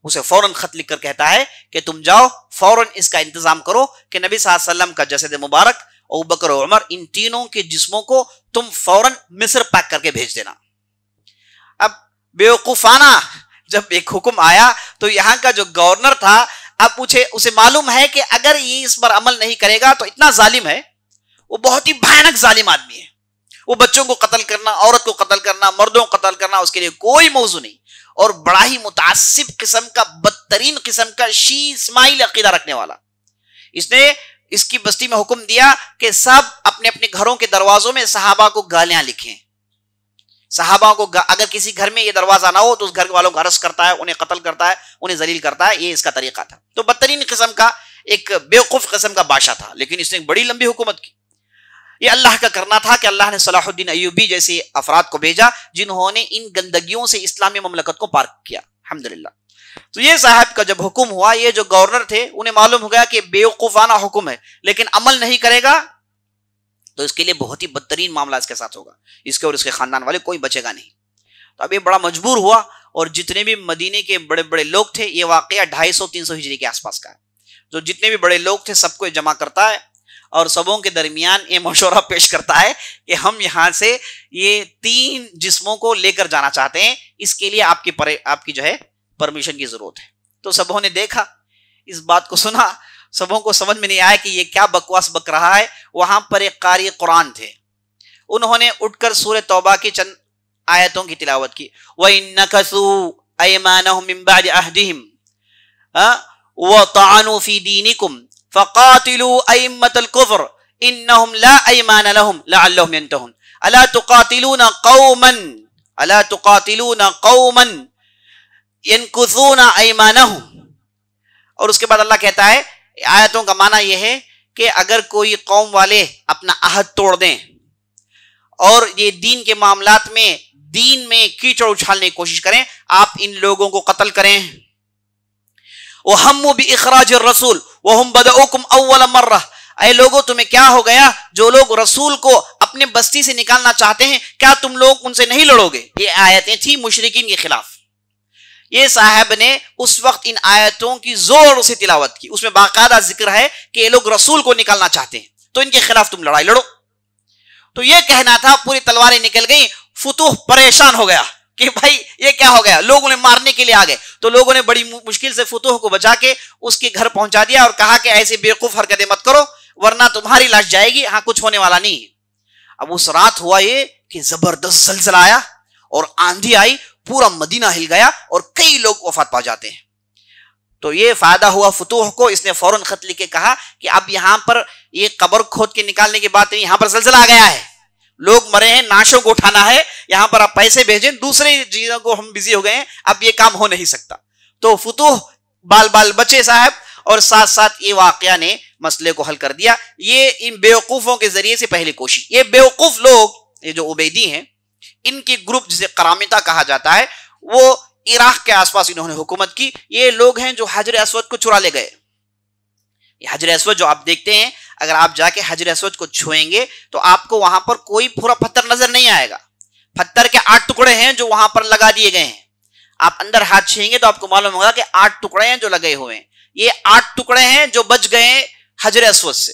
उसे फौरन खत लिख कर कहता है कि तुम जाओ फौरन इसका इंतजाम करो कि नबी सल्लम का जसद मुबारक और बकर उमर इन तीनों के जिस्मों को तुम फौरन मिस्र पैक करके भेज देना अब बेवकूफाना जब एक हुक्म आया तो यहाँ का जो गवर्नर था अब मुझे उसे मालूम है कि अगर ये इस पर अमल नहीं करेगा तो इतना जालिम है वो बहुत ही भयानक जालिम आदमी है वो बच्चों को कत्ल करना औरत को कत्ल करना मर्दों को कत्ल करना उसके लिए कोई मौजू नहीं और बड़ा ही मुतासिब किस्म का बदतरीन किस्म का शी इस्माइल अकीदा रखने वाला इसने इसकी बस्ती में हुक्म दिया कि सब अपने अपने घरों के दरवाजों में सहाबा को गालियां लिखें साहबाओं को अगर किसी घर में ये दरवाजा ना हो तो उस घर वालों को हरस करता है उन्हें कत्ल करता है उन्हें जलील करता है ये इसका तरीका था तो बदतरीन किस्म का एक बेवकूफ़ कस्म का बादशाह था लेकिन इसने बड़ी लंबी हुकूमत की ये अल्लाह का करना था कि अल्लाह ने सलाहुद्दीन अयूबी जैसे अफराद को भेजा जिन्होंने इन गंदगियों से इस्लामी ममलकत को पार्क किया अलहमदिल्ला तो ये साहब का जब हुक्म हुआ ये जो गवर्नर थे उन्हें मालूम हो गया कि बेवकूफ़ाना हुक्म है लेकिन अमल नहीं करेगा तो इसके लिए बहुत ही बदतरीन मामला इसके साथ होगा इसके और इसके खानदान वाले कोई बचेगा नहीं तो अब ये बड़ा मजबूर हुआ और जितने भी मदीने के बड़े बड़े लोग थे ये वाक़ ढाई सौ तीन सौ हिजरी के आसपास का है जो जितने भी बड़े लोग थे सबको जमा करता है और सबों के दरमियान ये मशवरा पेश करता है कि हम यहाँ से ये तीन जिस्मों को लेकर जाना चाहते हैं इसके लिए आपकी परे आपकी जो है परमिशन की ज़रूरत है तो सबों ने देखा इस बात को सुना सबों को समझ में नहीं आया कि ये क्या बकवास बक रहा है वहां पर एक कारी कुरान थे उन्होंने उठकर सूर्य तोबा की चंद आयतों की तिलावत की व नकसू हाँ, दीनिकुम कौमन और उसके बाद अल्लाह कहता है आयतों का माना यह है कि अगर कोई कौम वाले अपना अहद तोड़ दें और ये दीन के मामला में दीन में कीचड़ उछालने की कोशिश करें आप इन लोगों को कत्ल करें वो हम भी इखराज रसूल वो हम बदम अव्वल मर अरे लोगों तुम्हें क्या हो गया जो लोग रसूल को अपने बस्ती से निकालना चाहते हैं क्या तुम लोग उनसे नहीं लड़ोगे ये आयतें थी मुशरकिन के खिलाफ ये साहब ने उस वक्त इन आयतों की जोर से तिलावत की उसमें बाकायदा जिक्र है कि ये लोग रसूल को निकालना चाहते हैं तो इनके खिलाफ तुम लड़ाई लड़ो तो ये कहना था पूरी तलवारें निकल गई फुतूह परेशान हो गया कि भाई ये क्या हो गया लोग उन्हें मारने के लिए आ गए तो लोगों ने बड़ी मुश्किल से फुतूह को बचा के उसके घर पहुंचा दिया और कहा कि ऐसे बेवकूफ हरकतें मत करो वरना तुम्हारी लाश जाएगी हाँ कुछ होने वाला नहीं अब उस रात हुआ ये कि जबरदस्त जलजला आया और आंधी आई पूरा मदीना हिल गया और कई लोग वफात पा जाते हैं तो ये फायदा हुआ फतूह को इसने फौरन खत लिख के कहा कि अब यहां पर ये कबर खोद के निकालने की बात नहीं यहां पर जलजला आ गया है लोग मरे हैं नाशों को उठाना है यहां पर आप पैसे भेजें दूसरे चीजों को हम बिजी हो गए हैं अब ये काम हो नहीं सकता तो फतूह बाल बाल बचे साहब और साथ साथ ये वाकया ने मसले को हल कर दिया ये इन बेवकूफों के जरिए से पहली कोशिश ये बेवकूफ लोग ये जो उबेदी हैं इनके ग्रुप जिसे करामिता कहा जाता है वो इराक के आसपास इन्होंने हुकूमत की ये लोग हैं जो हजर असवद को चुरा ले गए हजर असवद जो आप देखते हैं अगर आप जाके हजर असवद को छुएंगे तो आपको वहां पर कोई पूरा पत्थर नजर नहीं आएगा पत्थर के आठ टुकड़े हैं जो वहां पर लगा दिए गए हैं आप अंदर हाथ छुएंगे तो आपको मालूम होगा कि आठ टुकड़े हैं जो लगे हुए हैं ये आठ टुकड़े हैं जो बच गए हजर असवद से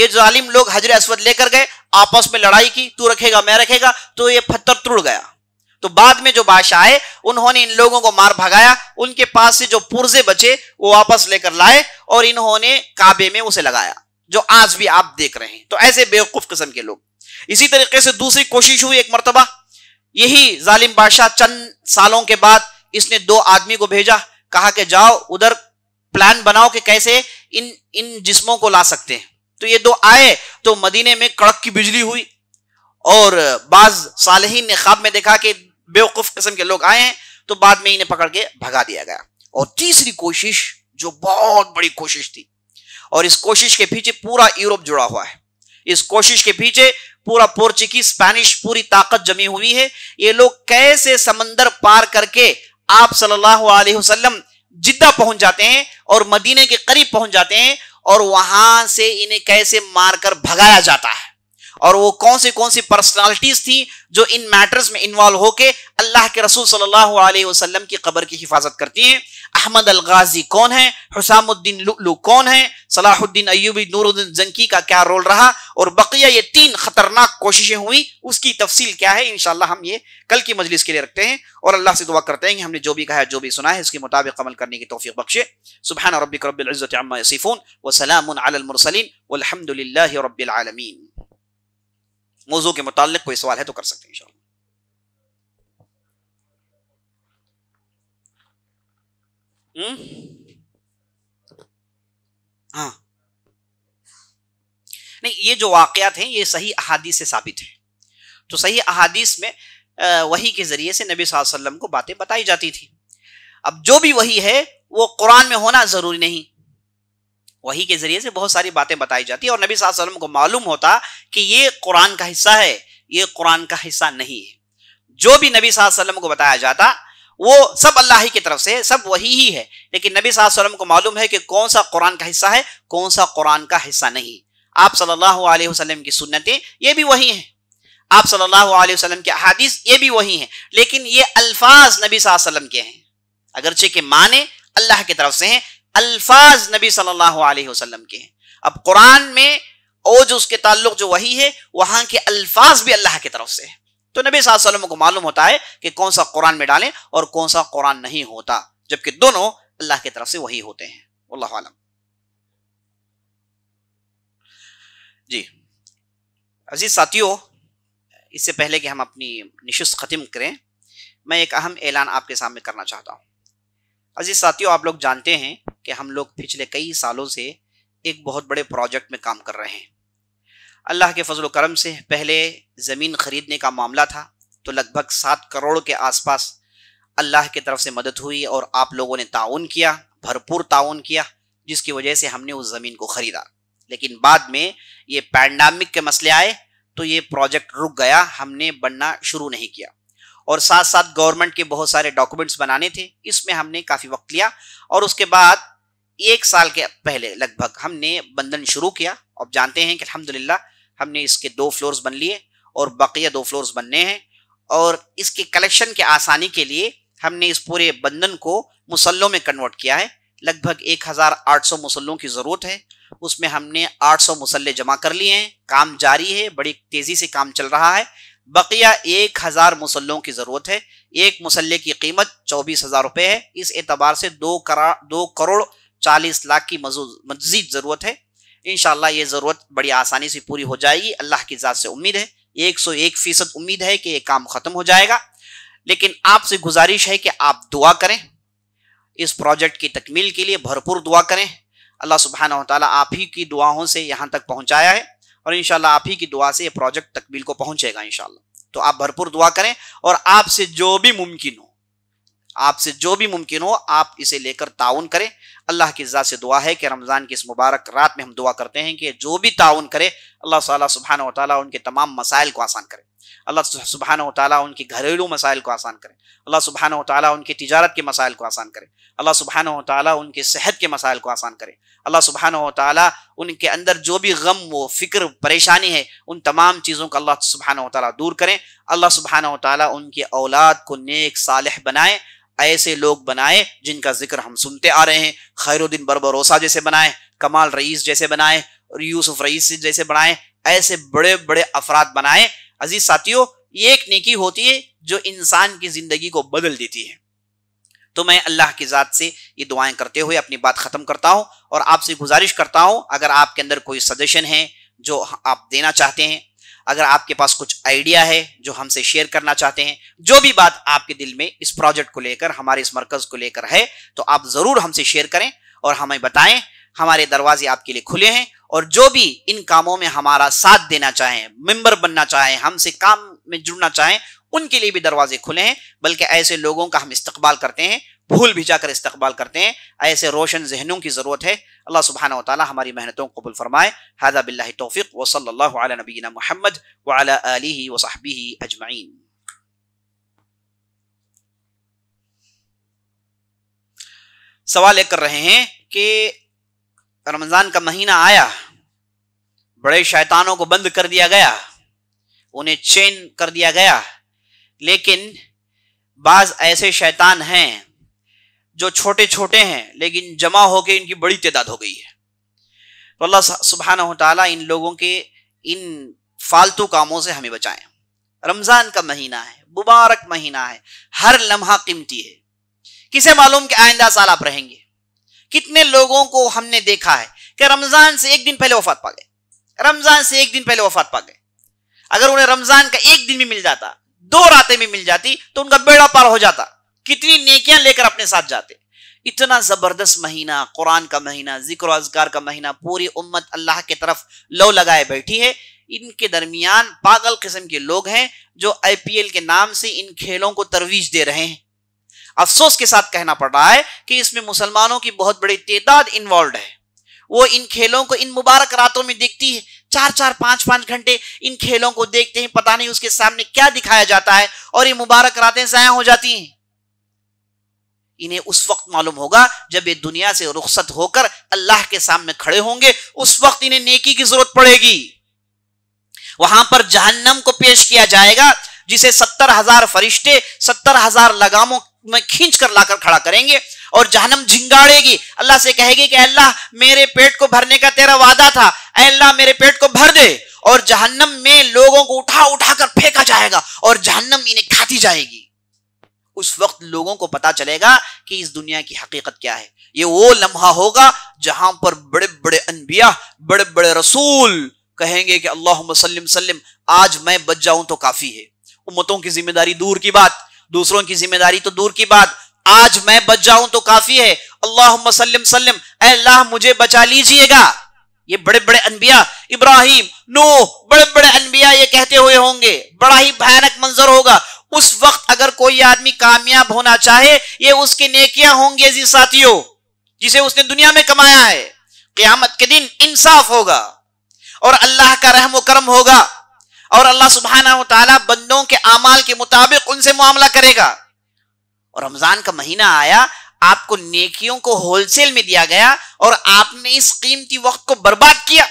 ये जालिम लोग हजर असवद लेकर गए आपस में लड़ाई की तू रखेगा मैं रखेगा तो ये पत्थर तुड़ गया तो बाद में जो बादशाह आए उन्होंने इन लोगों को मार भगाया उनके पास से जो पुर्जे बचे वो वापस लेकर लाए और इन्होंने काबे में उसे लगाया जो आज भी आप देख रहे हैं तो ऐसे बेवकूफ किस्म के लोग इसी तरीके से दूसरी कोशिश हुई एक मरतबा यही जालिम बादशाह चंद सालों के बाद इसने दो आदमी को भेजा कहा कि जाओ उधर प्लान बनाओ कि कैसे इन इन जिस्मों को ला सकते हैं तो ये दो आए तो मदीने में कड़क की बिजली हुई और बाज सालहीन ने खाब में देखा कि बेवकूफ किस्म के लोग आए हैं तो बाद में इन्हें पकड़ के भगा दिया गया और तीसरी कोशिश जो बहुत बड़ी कोशिश थी और इस कोशिश के पीछे पूरा यूरोप जुड़ा हुआ है इस कोशिश के पीछे पूरा पोर्चुगी स्पेनिश पूरी ताकत जमी हुई है ये लोग कैसे समंदर पार करके आप सल्लल्लाहु अलैहि वसल्लम जिद्दा पहुंच जाते हैं और मदीने के करीब पहुंच जाते हैं और वहां से इन्हें कैसे मारकर भगाया जाता है और वो कौन सी कौन सी पर्सनालिटीज थी जो इन मैटर्स में इन्वॉल्व होके अल्लाह के रसूल सल्लल्लाहु अलैहि वसल्लम की कब्र की हिफाजत करती हैं अहमद गाजी कौन है हुसामुद्दीन लुलू कौन है सलाहुद्दीन अयूबी नूरुद्दीन जंकी का क्या रोल रहा और बकिया ये तीन खतरनाक कोशिशें हुई उसकी तफसील क्या है इनशाला हम ये कल की मजलिस के लिए रखते हैं और अल्लाह से दुआ करते हैं कि हमने जो भी कहा जो भी सुना है उसके मुताबिक अमल करने की तोफ़ी बख्शे सुबहान रबिक रबिल्ज़त यसीफ़ून वसलामसलिन मौजू के मुतल कोई सवाल है तो कर सकते हैं इन Hmm? हाँ नहीं ये जो वाकयात हैं ये सही अहादीस से साबित है तो सही अहादीस में वही के ज़रिए से नबी वसल्लम को बातें बताई जाती थी अब जो भी वही है वो कुरान में होना ज़रूरी नहीं वही के ज़रिए से बहुत सारी बातें बताई जाती है और नबी वसल्लम को मालूम होता कि ये कुरान का हिस्सा है ये कुरान का हिस्सा नहीं है जो भी नबी वसल्लम को बताया जाता वो सब अल्लाह ही की तरफ से सब वही ही है लेकिन नबी वसल्लम को मालूम है कि कौन सा कुरान का हिस्सा है कौन सा कुरान का हिस्सा नहीं आप सल्लल्लाहु अलैहि वसल्लम की सुन्नतें ये भी वही हैं आप सल्लल्लाहु अलैहि वसल्लम की अहादीस ये भी वही हैं लेकिन ये अल्फाज नबी वसल्लम के हैं अगरचे के माने अल्लाह की तरफ से हैं अल्फाज नबी सल्लल्लाहु अलैहि वसल्लम के हैं अब कुरान में ओज उसके ताल्लुक जो वही है वहाँ के अल्फाज भी अल्लाह की तरफ से है तो नबी वसल्लम को मालूम होता है कि कौन सा कुरान में डालें और कौन सा कुरान नहीं होता जबकि दोनों अल्लाह की तरफ से वही होते हैं अल्लाह आलम जी अजीज साथियों इससे पहले कि हम अपनी निशस्त ख़त्म करें मैं एक अहम ऐलान आपके सामने करना चाहता हूँ अजीज साथियों आप लोग जानते हैं कि हम लोग पिछले कई सालों से एक बहुत बड़े प्रोजेक्ट में काम कर रहे हैं अल्लाह के फजल करम से पहले ज़मीन ख़रीदने का मामला था तो लगभग सात करोड़ के आसपास अल्लाह की तरफ से मदद हुई और आप लोगों ने ताउन किया भरपूर ताउन किया जिसकी वजह से हमने उस ज़मीन को ख़रीदा लेकिन बाद में ये पैंडामिक के मसले आए तो ये प्रोजेक्ट रुक गया हमने बनना शुरू नहीं किया और साथ साथ गवर्नमेंट के बहुत सारे डॉक्यूमेंट्स बनाने थे इसमें हमने काफ़ी वक्त लिया और उसके बाद एक साल के पहले लगभग हमने बंधन शुरू किया अब जानते हैं कि अलहमदिल्ला हमने इसके दो फ्लोर्स बन लिए और बाकिया दो फ्लोर्स बनने हैं और इसके कलेक्शन के आसानी के लिए हमने इस पूरे बंधन को मुसल्लों में कन्वर्ट किया है लगभग 1800 मुसल्लों की ज़रूरत है उसमें हमने 800 मुसल्ले जमा कर लिए हैं काम जारी है बड़ी तेज़ी से काम चल रहा है बकिया एक हज़ार मुसल्लों की ज़रूरत है एक मुसल्ले की कीमत चौबीस हज़ार रुपये है इस एतबार से दो करा दो करोड़ चालीस लाख की मजीद ज़रूरत है इन ये ज़रूरत बड़ी आसानी से पूरी हो जाएगी अल्लाह की ज़ात से उम्मीद है एक सौ एक फीसद उम्मीद है कि ये काम ख़त्म हो जाएगा लेकिन आपसे गुजारिश है कि आप दुआ करें इस प्रोजेक्ट की तकमील के लिए भरपूर दुआ करें अल्लाह सुबहाना ताली आप ही की दुआओं से यहाँ तक पहुँचाया है और इन आप ही की दुआ से ये प्रोजेक्ट तकमील को पहुँचेगा इन तो आप भरपूर दुआ करें और आपसे जो भी मुमकिन हो आपसे जो भी मुमकिन हो आप इसे लेकर ताउन करें अल्लाह की इज्जा से दुआ है कि रमज़ान की इस मुबारक रात में हम दुआ करते हैं कि जो भी ताउन करे अल्लाह ताला सुबहान व उनके तमाम मसाइल को आसान करें अल्लाह सुबहान व ताली उनके घरेलू मसाइल को आसान करें अल्लाह सुबहान व उनकी तजारत के मसाइल को आसान करें अल्लाह सुबहान व ताली उनके सेहत के मसाइल को आसान करें अल्लाह सुबहान व उनके अंदर जो भी गम वो फ़िक्र परेशानी है उन तमाम चीज़ों को अल्लाह सुबहान व ताली दूर करें अल्लाह सुबहान व ताली उनकी औलाद को नेक सालह बनाए ऐसे लोग बनाए जिनका जिक्र हम सुनते आ रहे हैं खैरुद्दीन बरबरोसा जैसे बनाए कमाल रईस जैसे बनाए और यूसुफ रईस जैसे बनाए ऐसे बड़े बड़े अफराद बनाए अजीज साथियों ये एक नेकी होती है जो इंसान की जिंदगी को बदल देती है तो मैं अल्लाह की ज़ात से ये दुआएं करते हुए अपनी बात ख़त्म करता हूँ और आपसे गुजारिश करता हूँ अगर आपके अंदर कोई सजेशन है जो आप देना चाहते हैं अगर आपके पास कुछ आइडिया है जो हमसे शेयर करना चाहते हैं जो भी बात आपके दिल में इस प्रोजेक्ट को लेकर हमारे इस मरकज को लेकर है तो आप ज़रूर हमसे शेयर करें और हमें बताएं हमारे दरवाजे आपके लिए खुले हैं और जो भी इन कामों में हमारा साथ देना चाहें मेंबर बनना चाहें हमसे काम में जुड़ना चाहें उनके लिए भी दरवाजे खुले हैं बल्कि ऐसे लोगों का हम इस्तकबाल करते हैं भूल भी जाकर इस्तकबाल करते हैं ऐसे रोशन जहनों की ज़रूरत है अल्लाह सुबहाना ताली हमारी मेहनतों को कबुल फरमाए हादा बिल्ला तोफ़ी वसल्ला नबीना महमद वाली अली वसाहबी अजमाइन सवाल एक कर रहे हैं कि रमज़ान का महीना आया बड़े शैतानों को बंद कर दिया गया उन्हें चेन कर दिया गया लेकिन बाज ऐसे शैतान हैं जो छोटे छोटे हैं लेकिन जमा होकर इनकी बड़ी तादाद हो गई है तो अल्लाह सुबहाना तला इन लोगों के इन फालतू कामों से हमें बचाएं रमज़ान का महीना है मुबारक महीना है हर लम्हा कीमती है किसे मालूम कि आइंदा साल आप रहेंगे कितने लोगों को हमने देखा है कि रमज़ान से एक दिन पहले वफात पा गए रमज़ान से एक दिन पहले वफात पा गए अगर उन्हें रमज़ान का एक दिन भी मिल जाता दो रातें भी मिल जाती तो उनका बेड़ा पार हो जाता कितनी नेकियां लेकर अपने साथ जाते इतना जबरदस्त महीना कुरान का महीना जिक्र अजगार का महीना पूरी उम्मत अल्लाह की तरफ लो लगाए बैठी है इनके दरमियान पागल किस्म के लोग हैं जो आईपीएल के नाम से इन खेलों को तरवीज दे रहे हैं अफसोस के साथ कहना पड़ रहा है कि इसमें मुसलमानों की बहुत बड़ी तादाद इन्वॉल्व है वो इन खेलों को इन मुबारक रातों में देखती है चार चार पांच पांच घंटे इन खेलों को देखते हैं पता नहीं उसके सामने क्या दिखाया जाता है और ये मुबारक रातें जया हो जाती हैं इन्हें उस वक्त मालूम होगा जब ये दुनिया से रुखसत होकर अल्लाह के सामने खड़े होंगे उस वक्त इन्हें नेकी की जरूरत पड़ेगी वहां पर जहन्नम को पेश किया जाएगा जिसे सत्तर हजार फरिश्ते सत्तर हजार लगामों में खींच कर लाकर खड़ा करेंगे और जहनम झिंगाड़ेगी अल्लाह से कहेगी कि अल्लाह मेरे पेट को भरने का तेरा वादा था अल्लाह मेरे पेट को भर दे और जहन्नम में लोगों को उठा उठा कर फेंका जाएगा और जहन्नम इन्हें खाती जाएगी उस वक्त लोगों को पता चलेगा कि इस दुनिया की हकीकत क्या है ये वो लम्हा होगा जहां पर बड़े बड़े अनबिया बड़े बड़े रसूल कहेंगे कि अल्लाह वसलम सल्लम आज मैं बच जाऊं तो काफी है उम्मतों की जिम्मेदारी दूर की बात दूसरों की जिम्मेदारी तो दूर की बात आज मैं बच जाऊं तो काफी है अल्लाह वसलम सल्लम अल्लाह मुझे बचा लीजिएगा ये बड़े बड़े अनबिया इब्राहिम नो बड़े बड़े अनबिया ये कहते हुए होंगे बड़ा ही भयानक मंजर होगा उस वक्त अगर कोई आदमी कामयाब होना चाहे ये उसकी नेकियां होंगी जी साथियों जिसे उसने दुनिया में कमाया है क्यामत के दिन इंसाफ होगा और अल्लाह का रहम करम होगा और अल्लाह सुबहाना तला बंदों के अमाल के मुताबिक उनसे मामला करेगा और रमजान का महीना आया आपको नेकियों को होलसेल में दिया गया और आपने इस कीमती वक्त को बर्बाद किया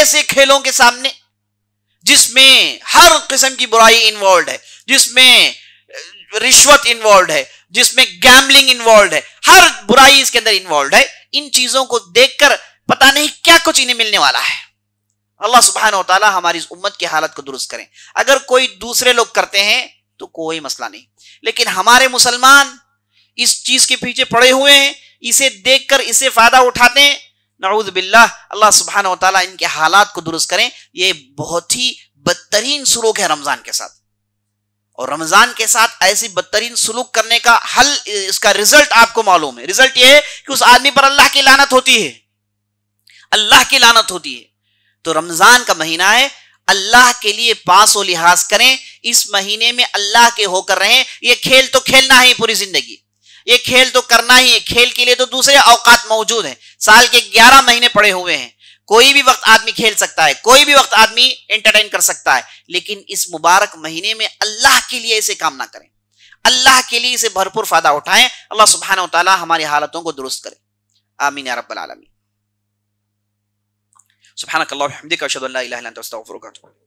ऐसे खेलों के सामने जिसमें हर किस्म की बुराई इन्वॉल्व है जिसमें रिश्वत इन्वॉल्व है जिसमें गैमलिंग इन्वॉल्व है हर बुराई इसके अंदर इन्वॉल्व है इन चीजों को देखकर पता नहीं क्या कुछ इन्हें मिलने वाला है अल्लाह सुबहान तला हमारी इस उम्मत की हालत को दुरुस्त करें अगर कोई दूसरे लोग करते हैं तो कोई मसला नहीं लेकिन हमारे मुसलमान इस चीज के पीछे पड़े हुए हैं इसे देखकर इसे फायदा उठाते हैं नऊद बिल्ला अल्लाह सुबहान तला इनके हालात को दुरुस्त करें यह बहुत ही बदतरीन सुलूक है रमजान के साथ और रमजान के साथ ऐसी बदतरीन सुलूक करने का हल इसका रिजल्ट आपको मालूम है रिजल्ट यह है कि उस आदमी पर अल्लाह की लानत होती है अल्लाह की लानत होती है तो रमजान का महीना है अल्लाह के लिए पास व लिहाज करें इस महीने में अल्लाह के होकर रहें ये खेल तो खेलना ही पूरी जिंदगी ये खेल तो करना ही है खेल के लिए तो दूसरे अवकात मौजूद हैं साल के ग्यारह महीने पड़े हुए हैं कोई भी वक्त आदमी खेल सकता है कोई भी वक्त आदमी एंटरटेन कर सकता है लेकिन इस मुबारक महीने में अल्लाह के लिए इसे काम ना करें अल्लाह के लिए इसे भरपूर फायदा उठाएं अल्लाह सुबहाना तला हमारी हालतों को दुरुस्त करे आमीन रबालमी सुबह